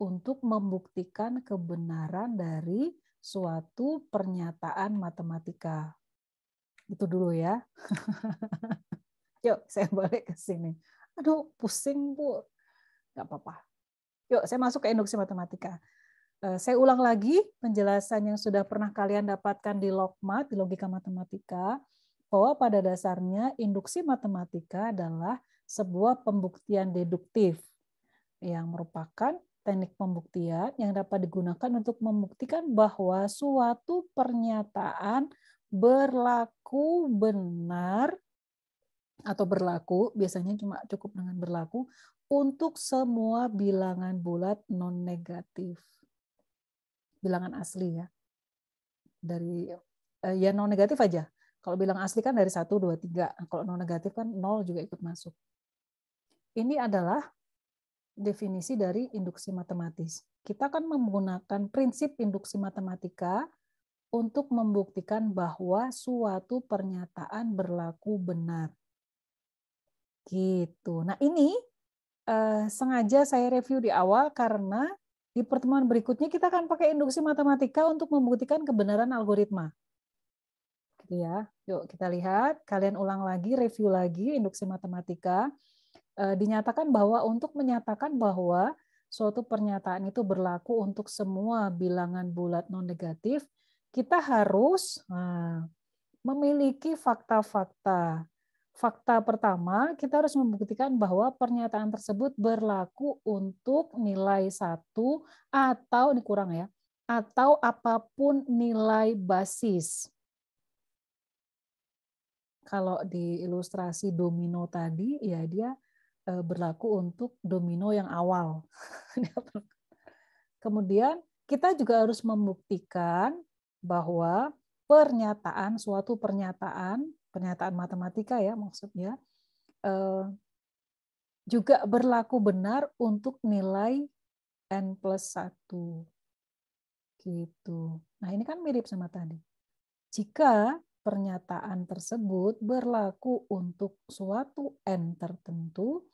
untuk membuktikan kebenaran dari suatu pernyataan matematika. Itu dulu ya. Yuk, saya balik ke sini. Aduh, pusing, Bu. Nggak apa-apa. Yuk, saya masuk ke induksi matematika. Eh, saya ulang lagi penjelasan yang sudah pernah kalian dapatkan di LOGMAT, di logika matematika, bahwa pada dasarnya induksi matematika adalah sebuah pembuktian deduktif yang merupakan teknik pembuktian yang dapat digunakan untuk membuktikan bahwa suatu pernyataan berlaku benar atau berlaku biasanya cuma cukup dengan berlaku untuk semua bilangan bulat non negatif. Bilangan asli ya. Dari eh, ya non negatif aja. Kalau bilang asli kan dari 1 2 3. Kalau non negatif kan nol juga ikut masuk. Ini adalah definisi dari induksi matematis. Kita akan menggunakan prinsip induksi matematika untuk membuktikan bahwa suatu pernyataan berlaku benar. Gitu. Nah, ini eh, sengaja saya review di awal karena di pertemuan berikutnya kita akan pakai induksi matematika untuk membuktikan kebenaran algoritma. Gitu ya. Yuk kita lihat, kalian ulang lagi, review lagi induksi matematika. Eh, dinyatakan bahwa untuk menyatakan bahwa suatu pernyataan itu berlaku untuk semua bilangan bulat non negatif, kita harus nah, memiliki fakta-fakta. Fakta pertama, kita harus membuktikan bahwa pernyataan tersebut berlaku untuk nilai satu atau ini kurang ya, atau apapun nilai basis. Kalau di ilustrasi domino tadi, ya dia Eh, berlaku untuk domino yang awal. Kemudian kita juga harus membuktikan bahwa pernyataan suatu pernyataan, pernyataan matematika ya maksudnya eh, juga berlaku benar untuk nilai n plus 1. Gitu. Nah, ini kan mirip sama tadi. Jika pernyataan tersebut berlaku untuk suatu n tertentu,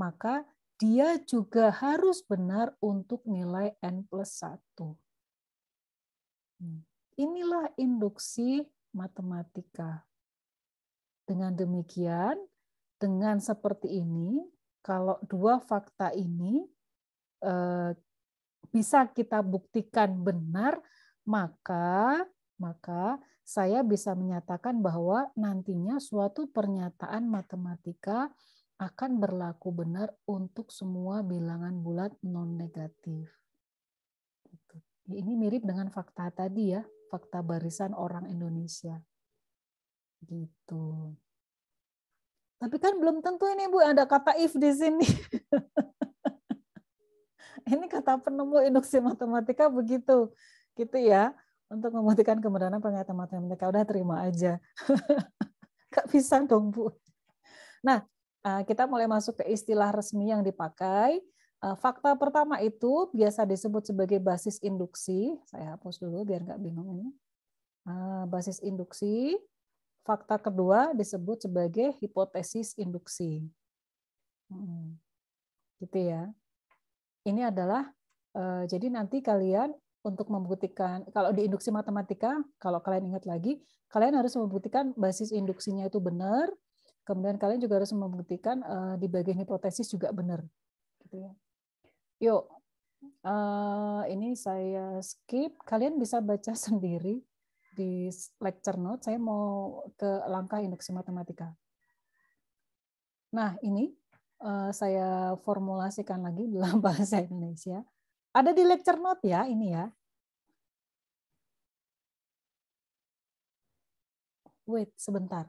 maka dia juga harus benar untuk nilai n plus 1. Hmm, inilah induksi matematika. Dengan demikian, dengan seperti ini, kalau dua fakta ini eh, bisa kita buktikan benar, maka maka saya bisa menyatakan bahwa nantinya suatu pernyataan matematika akan berlaku benar untuk semua bilangan bulat non negatif. Gitu. Ya, ini mirip dengan fakta tadi ya, fakta barisan orang Indonesia. Gitu. Tapi kan belum tentu ini Bu ada kata if di sini. ini kata penemu induksi matematika begitu. Gitu ya untuk membuktikan kebenaran perkataan matematika. Udah terima aja. Gak bisa dong, Bu. Nah, eh, kita mulai masuk ke istilah resmi yang dipakai. Eh, fakta pertama itu biasa disebut sebagai basis induksi. Saya hapus dulu biar nggak bingung ini. Eh, basis induksi. Fakta kedua disebut sebagai hipotesis induksi. Hmm, gitu ya. Ini adalah jadi nanti kalian untuk membuktikan kalau di induksi matematika kalau kalian ingat lagi kalian harus membuktikan basis induksinya itu benar kemudian kalian juga harus membuktikan uh, di bagian hipotesis juga benar gitu ya yuk uh, ini saya skip kalian bisa baca sendiri di lecture note saya mau ke langkah induksi matematika nah ini uh, saya formulasikan lagi dalam bahasa Indonesia ada di lecture note ya ini ya. Wait sebentar.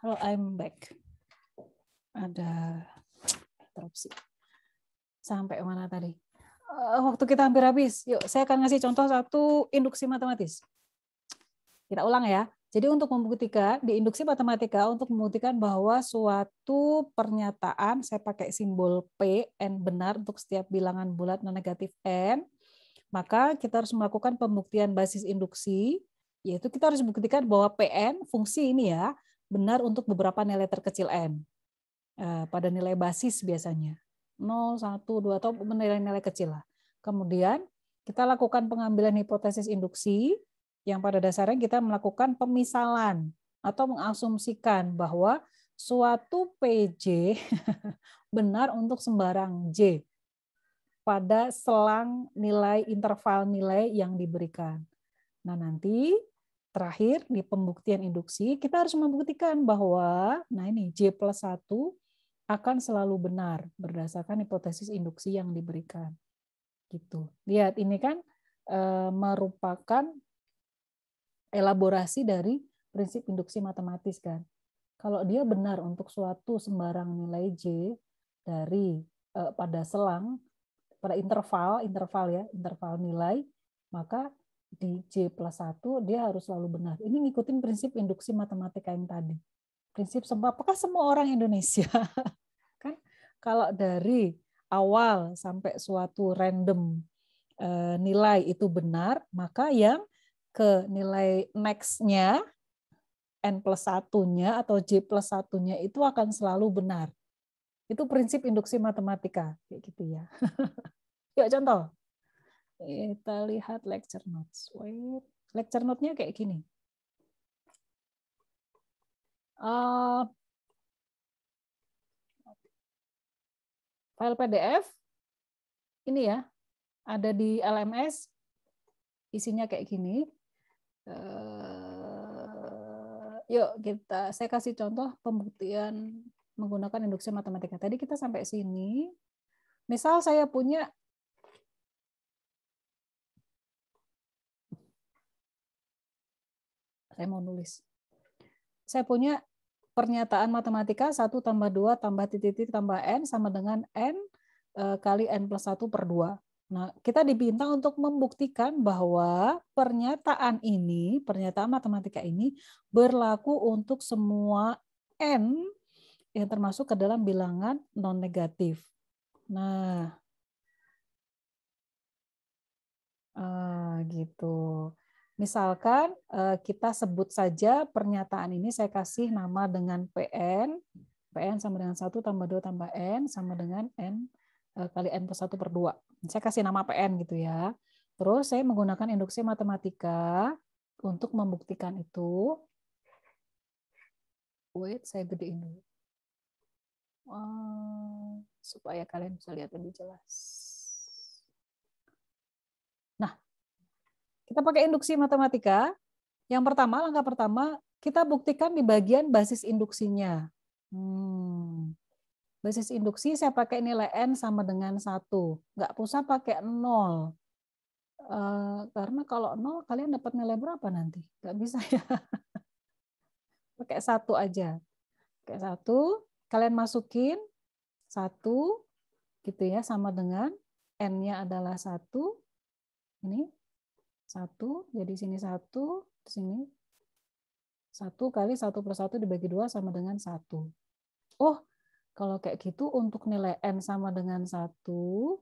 Halo, I'm back. Ada interupsi. Sampai mana tadi? Uh, waktu kita hampir habis. Yuk, saya akan ngasih contoh satu induksi matematis. Kita ulang ya. Jadi untuk membuktikan di induksi matematika untuk membuktikan bahwa suatu pernyataan saya pakai simbol P n benar untuk setiap bilangan bulat non negatif n, maka kita harus melakukan pembuktian basis induksi yaitu kita harus membuktikan bahwa PN fungsi ini ya benar untuk beberapa nilai terkecil n eh, pada nilai basis biasanya 0, 1, 2 atau nilai-nilai kecil lah. Kemudian kita lakukan pengambilan hipotesis induksi yang pada dasarnya kita melakukan pemisalan atau mengasumsikan bahwa suatu PJ benar untuk sembarang J pada selang nilai interval nilai yang diberikan. Nah, nanti terakhir di pembuktian induksi kita harus membuktikan bahwa nah ini J plus 1 akan selalu benar berdasarkan hipotesis induksi yang diberikan. Gitu. Lihat ini kan e, merupakan elaborasi dari prinsip induksi matematis kan. Kalau dia benar untuk suatu sembarang nilai J dari e, pada selang pada interval interval ya, interval nilai, maka di J plus 1, dia harus selalu benar. Ini ngikutin prinsip induksi matematika yang tadi. Prinsip semua, apakah semua orang Indonesia? kan kalau dari awal sampai suatu random eh, nilai itu benar, maka yang ke nilai next-nya, N plus satunya atau J plus satunya itu akan selalu benar. Itu prinsip induksi matematika. Kayak gitu ya. Yuk contoh. Kita lihat lecture notes. Wait, lecture note-nya kayak gini. Uh, file PDF ini ya ada di LMS isinya kayak gini uh, yuk kita saya kasih contoh pembuktian menggunakan induksi matematika tadi kita sampai sini misal saya punya saya mau nulis. Saya punya pernyataan matematika 1 tambah 2 tambah titik-titik tambah N sama dengan N e, kali N plus 1 per 2. Nah, kita diminta untuk membuktikan bahwa pernyataan ini, pernyataan matematika ini berlaku untuk semua N yang termasuk ke dalam bilangan non-negatif. Nah, ah, gitu. Misalkan eh, kita sebut saja pernyataan ini saya kasih nama dengan PN, PN sama dengan 1 tambah 2 tambah N sama dengan N eh, kali N plus 1 per 2. Saya kasih nama PN gitu ya. Terus saya menggunakan induksi matematika untuk membuktikan itu. Wait, saya gedein dulu. Wow, oh, supaya kalian bisa lihat lebih jelas. Kita pakai induksi matematika. Yang pertama, langkah pertama, kita buktikan di bagian basis induksinya. Hmm. Basis induksi saya pakai nilai N sama dengan 1. Nggak usah pakai 0. Uh, eh, karena kalau 0 kalian dapat nilai berapa nanti? Nggak bisa ya. pakai satu aja. Pakai satu, kalian masukin satu gitu ya sama dengan n-nya adalah satu ini satu jadi sini satu sini satu kali satu per satu dibagi dua sama dengan satu oh kalau kayak gitu untuk nilai n sama dengan satu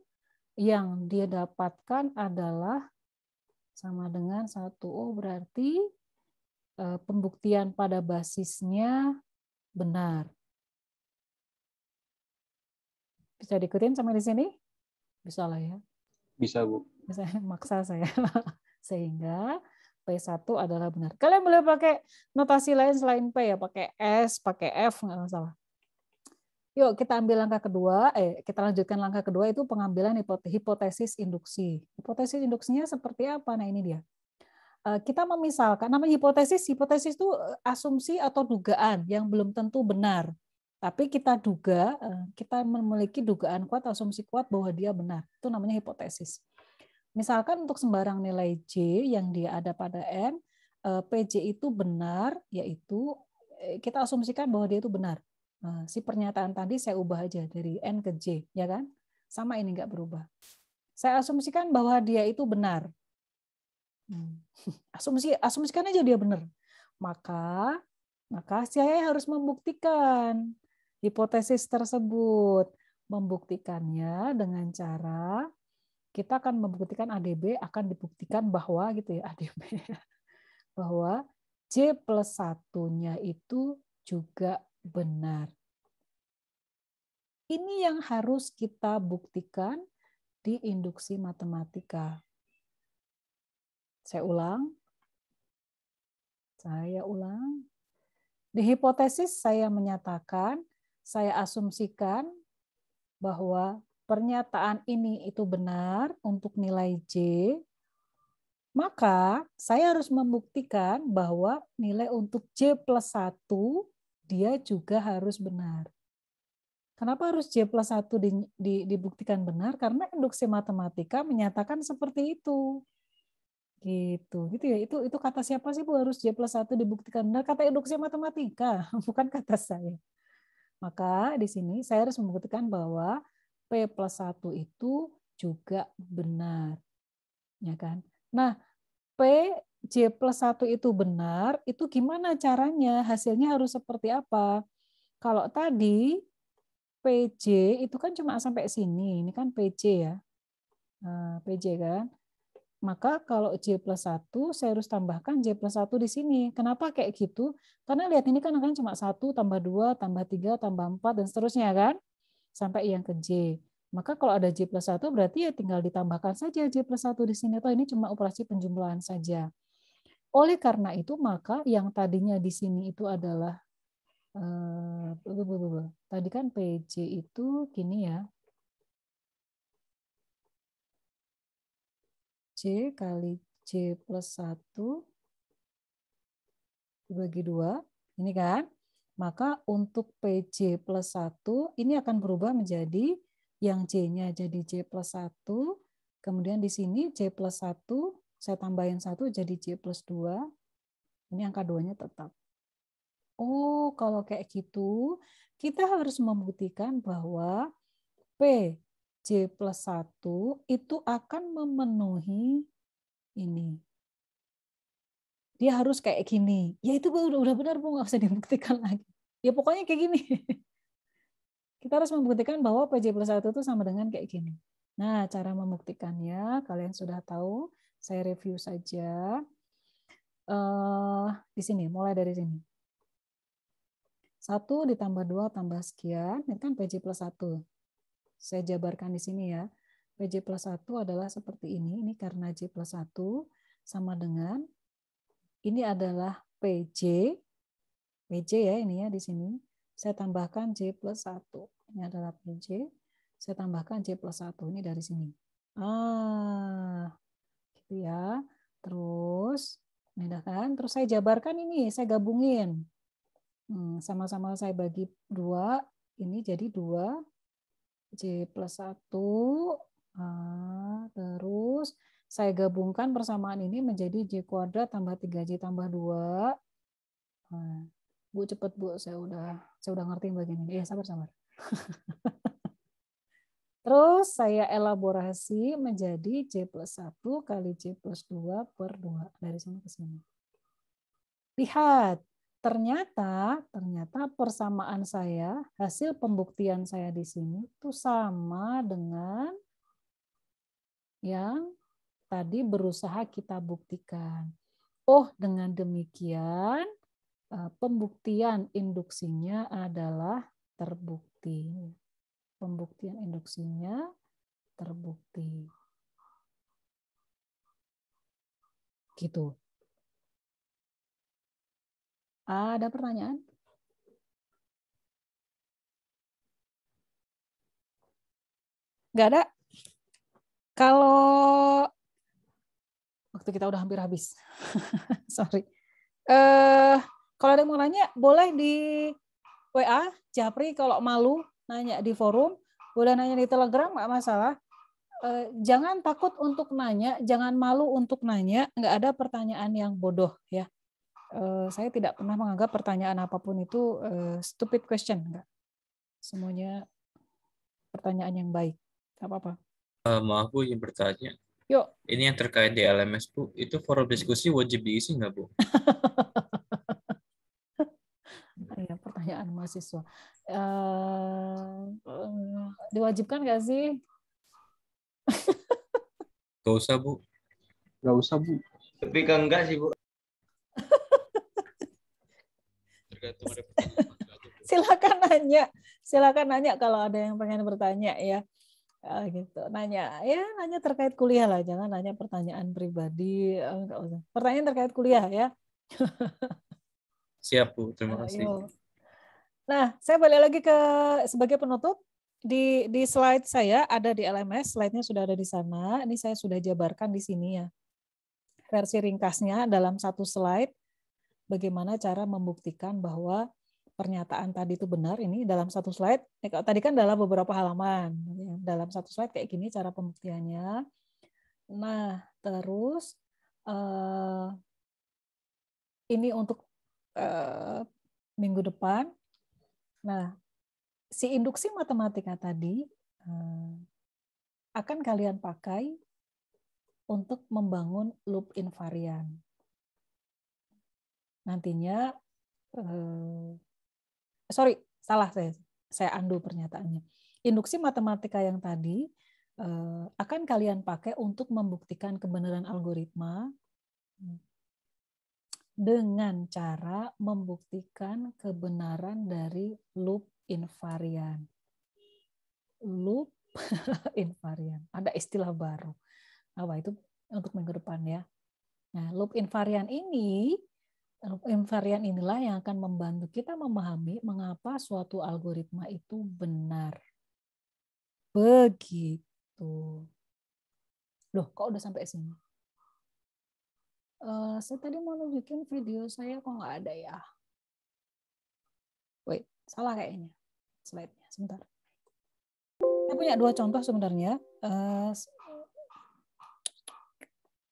yang dia dapatkan adalah sama dengan satu oh berarti eh, pembuktian pada basisnya benar bisa diikutin sampai di sini bisa lah ya bisa bu bisa maksa saya Sehingga P1 adalah benar. Kalian boleh pakai notasi lain selain P ya, pakai S, pakai F, nggak masalah. Yuk kita ambil langkah kedua, eh kita lanjutkan langkah kedua itu pengambilan hipotesis induksi. Hipotesis induksinya seperti apa? Nah ini dia. Eh, kita memisalkan, namanya hipotesis, hipotesis itu eh, asumsi atau dugaan yang belum tentu benar. Tapi kita duga, eh, kita memiliki dugaan kuat, asumsi kuat bahwa dia benar. Itu namanya hipotesis. Misalkan untuk sembarang nilai J yang dia ada pada M, eh, PJ itu benar, yaitu eh, kita asumsikan bahwa dia itu benar. Nah, si pernyataan tadi saya ubah aja dari N ke J, ya kan? Sama ini nggak berubah. Saya asumsikan bahwa dia itu benar. Hmm. Asumsi, asumsikan aja dia benar. Maka, maka saya harus membuktikan hipotesis tersebut. Membuktikannya dengan cara kita akan membuktikan ADB akan dibuktikan bahwa gitu ya ADB bahwa C plus satunya itu juga benar. Ini yang harus kita buktikan di induksi matematika. Saya ulang. Saya ulang. Di hipotesis saya menyatakan, saya asumsikan bahwa pernyataan ini itu benar untuk nilai J, maka saya harus membuktikan bahwa nilai untuk J plus 1 dia juga harus benar. Kenapa harus J plus 1 di, dibuktikan benar? Karena induksi matematika menyatakan seperti itu. Gitu, gitu ya. Itu itu kata siapa sih Bu harus J plus 1 dibuktikan benar? Kata induksi matematika, bukan kata saya. Maka di sini saya harus membuktikan bahwa P plus 1 itu juga benar. Ya kan? Nah, P J plus 1 itu benar, itu gimana caranya? Hasilnya harus seperti apa? Kalau tadi PJ itu kan cuma sampai sini, ini kan PJ ya. Nah, PJ kan. Maka kalau J plus 1, saya harus tambahkan J plus 1 di sini. Kenapa kayak gitu? Karena lihat ini kan akan cuma 1, tambah 2, tambah 3, tambah 4, dan seterusnya kan sampai yang ke J. Maka kalau ada J plus 1 berarti ya tinggal ditambahkan saja J plus 1 di sini. atau ini cuma operasi penjumlahan saja. Oleh karena itu maka yang tadinya di sini itu adalah eh, tadi kan PJ itu gini ya. C kali j plus 1 dibagi 2. Ini kan maka untuk PJ plus 1 ini akan berubah menjadi yang c nya jadi J plus 1. Kemudian di sini J plus 1, saya tambahin 1 jadi J plus 2. Ini angka 2-nya tetap. Oh, kalau kayak gitu, kita harus membuktikan bahwa P J plus 1 itu akan memenuhi ini dia harus kayak gini ya itu udah, udah benar bu nggak usah dibuktikan lagi ya pokoknya kayak gini kita harus membuktikan bahwa PJ plus satu itu sama dengan kayak gini nah cara membuktikannya kalian sudah tahu saya review saja uh, di sini mulai dari sini 1 ditambah 2 tambah sekian, ini kan PJ plus 1. Saya jabarkan di sini ya. PJ plus 1 adalah seperti ini. Ini karena J plus 1 sama dengan ini adalah PJ. PJ ya ini ya di sini. Saya tambahkan J plus 1. Ini adalah PJ. Saya tambahkan J plus 1. Ini dari sini. Ah, gitu ya. Terus, ini kan. Terus saya jabarkan ini. Saya gabungin. Hmm, sama-sama hmm, saya bagi dua. Ini jadi dua. J plus 1. Ah, terus saya gabungkan persamaan ini menjadi J kuadrat tambah 3J tambah 2. Nah, bu cepet Bu, saya udah saya udah ngerti bagian ini. Eh, sabar sabar. Terus saya elaborasi menjadi j plus 1 kali j plus 2 per 2. Dari sini ke sini. Lihat, ternyata ternyata persamaan saya, hasil pembuktian saya di sini itu sama dengan yang tadi berusaha kita buktikan. Oh, dengan demikian eh, pembuktian induksinya adalah terbukti. Pembuktian induksinya terbukti. Gitu. Ada pertanyaan? Gak ada? Kalau waktu kita udah hampir habis. Sorry. Uh, kalau ada yang mau nanya, boleh di WA, Japri kalau malu nanya di forum, boleh nanya di Telegram, nggak masalah. Uh, jangan takut untuk nanya, jangan malu untuk nanya, nggak ada pertanyaan yang bodoh ya. Uh, saya tidak pernah menganggap pertanyaan apapun itu uh, stupid question, enggak. Semuanya pertanyaan yang baik. Apa apa? Uh, maaf, Bu, ingin bertanya Yuk. Ini yang terkait di LMS Bu, itu forum diskusi wajib diisi nggak Bu? Iya, pertanyaan mahasiswa. Uh, diwajibkan nggak sih? Gak usah Bu. Gak usah Bu. Tapi kan enggak sih Bu. silakan nanya silakan nanya kalau ada yang pengen bertanya ya uh, gitu nanya ya nanya terkait kuliah lah jangan nanya pertanyaan pribadi uh, usah pertanyaan terkait kuliah ya siap bu terima ah, kasih Ayo. nah saya balik lagi ke sebagai penutup di di slide saya ada di LMS slide-nya sudah ada di sana ini saya sudah jabarkan di sini ya versi ringkasnya dalam satu slide bagaimana cara membuktikan bahwa pernyataan tadi itu benar ini dalam satu slide eh, tadi kan dalam beberapa halaman gitu ya. dalam satu slide kayak gini cara pembuktiannya nah terus uh, ini untuk uh, minggu depan nah si induksi matematika tadi uh, akan kalian pakai untuk membangun loop invariant nantinya uh, sorry salah saya saya andu pernyataannya induksi matematika yang tadi uh, akan kalian pakai untuk membuktikan kebenaran algoritma dengan cara membuktikan kebenaran dari loop invarian. Loop invarian. Ada istilah baru. Apa itu untuk minggu depan ya. Nah, loop invarian ini invarian inilah yang akan membantu kita memahami mengapa suatu algoritma itu benar. Begitu. Loh, kok udah sampai sini? Uh, saya tadi mau bikin video saya kok nggak ada ya. Wait, salah kayaknya slide-nya. Sebentar. Saya punya dua contoh sebenarnya. Uh,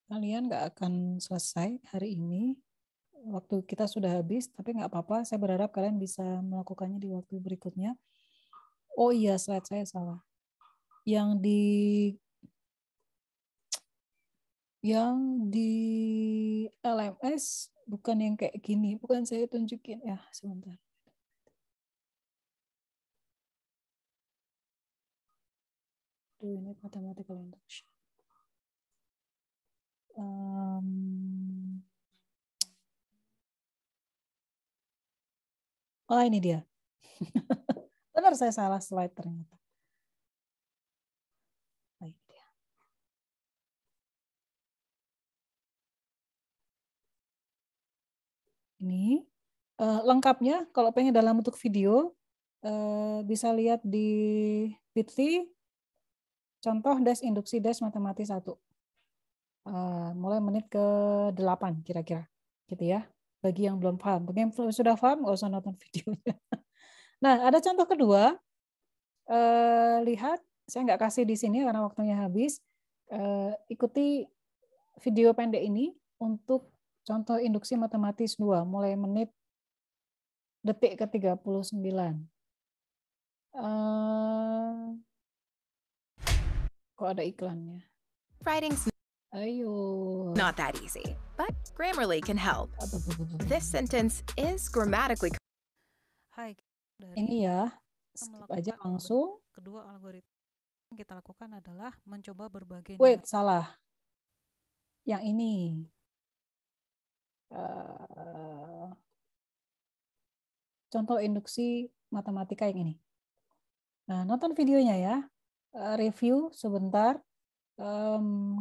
kalian nggak akan selesai hari ini waktu kita sudah habis, tapi nggak apa-apa. Saya berharap kalian bisa melakukannya di waktu berikutnya. Oh iya, slide saya salah. Yang di yang di LMS bukan yang kayak gini, bukan saya tunjukin ya sebentar. Duh, ini mathematical induction. Um, Oh ini dia. Benar saya salah slide ternyata. Oh, ini uh, lengkapnya kalau pengen dalam bentuk video uh, bisa lihat di Bitly contoh des induksi des matematik satu. Uh, mulai menit ke 8 kira-kira gitu ya bagi yang belum paham. Bagi yang sudah paham, nggak usah nonton videonya. Nah, ada contoh kedua. Eh, lihat, saya nggak kasih di sini karena waktunya habis. Eh, ikuti video pendek ini untuk contoh induksi matematis 2, mulai menit detik ke 39. Eh, kok ada iklannya? Writing. Ayo. not that easy but Grammarly can help. This sentence is grammatically Hai, ini ya, skip aja langsung. Kedua algoritma yang kita lakukan adalah mencoba berbagai Wait, salah. Yang ini. Uh, contoh induksi matematika yang ini. Nah, nonton videonya ya. Uh, review sebentar. Um,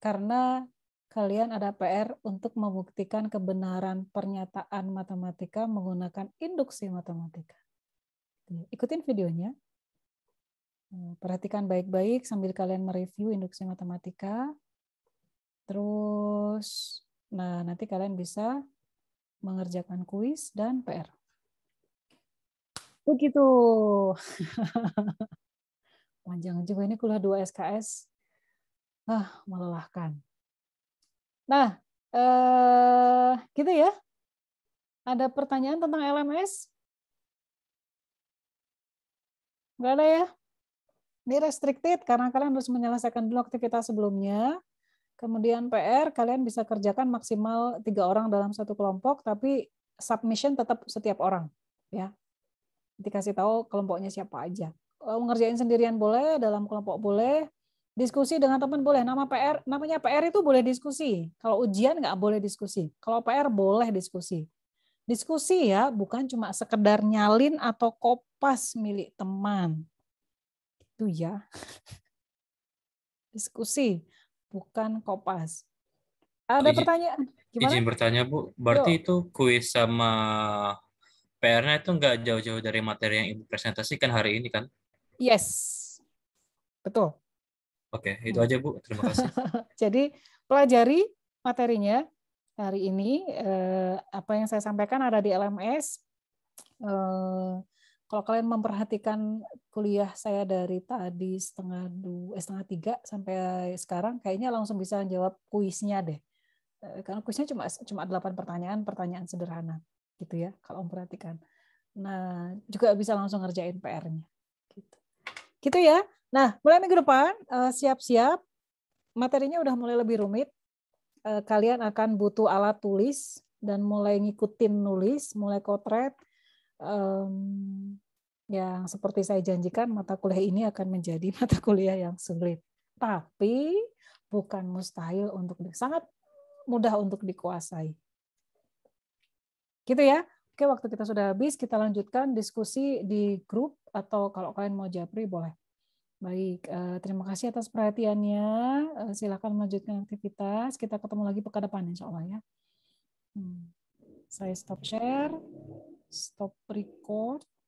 karena kalian ada PR untuk membuktikan kebenaran pernyataan matematika menggunakan induksi matematika. Ikutin videonya. Eh, perhatikan baik-baik sambil kalian mereview induksi matematika. Terus, nah nanti kalian bisa mengerjakan kuis dan PR. Begitu. Panjang juga ini kuliah 2 SKS. Ah, melelahkan. Nah, eh, gitu ya. Ada pertanyaan tentang LMS? Enggak ada ya? Ini restricted karena kalian harus menyelesaikan dulu aktivitas sebelumnya. Kemudian PR, kalian bisa kerjakan maksimal tiga orang dalam satu kelompok, tapi submission tetap setiap orang. ya Dikasih tahu kelompoknya siapa aja. Ngerjain sendirian boleh, dalam kelompok boleh, Diskusi dengan teman boleh. Nama PR, namanya PR itu boleh diskusi. Kalau ujian nggak boleh diskusi. Kalau PR boleh diskusi. Diskusi ya, bukan cuma sekedar nyalin atau kopas milik teman. Itu ya. Diskusi, bukan kopas. Ada izin, pertanyaan? Gimana? Izin bertanya Bu, berarti Yo. itu kuis sama PR-nya itu nggak jauh-jauh dari materi yang Ibu presentasikan hari ini kan? Yes, betul. Oke, itu hmm. aja Bu. Terima kasih. Jadi pelajari materinya hari ini. Eh, apa yang saya sampaikan ada di LMS. Eh, kalau kalian memperhatikan kuliah saya dari tadi setengah dua, eh, setengah tiga sampai sekarang, kayaknya langsung bisa jawab kuisnya deh. Eh, karena kuisnya cuma cuma delapan pertanyaan, pertanyaan sederhana, gitu ya. Kalau memperhatikan, nah juga bisa langsung ngerjain PR-nya. Gitu, gitu ya. Nah, mulai minggu depan eh, siap-siap materinya udah mulai lebih rumit. Eh, kalian akan butuh alat tulis dan mulai ngikutin nulis, mulai kotret. Um, yang seperti saya janjikan mata kuliah ini akan menjadi mata kuliah yang sulit. Tapi bukan mustahil untuk sangat mudah untuk dikuasai. Gitu ya. Oke, waktu kita sudah habis, kita lanjutkan diskusi di grup atau kalau kalian mau japri boleh. Baik, eh, terima kasih atas perhatiannya. Eh, silakan melanjutkan aktivitas. Kita ketemu lagi pekan depan insya Allah ya. Hmm. Saya stop share, stop record.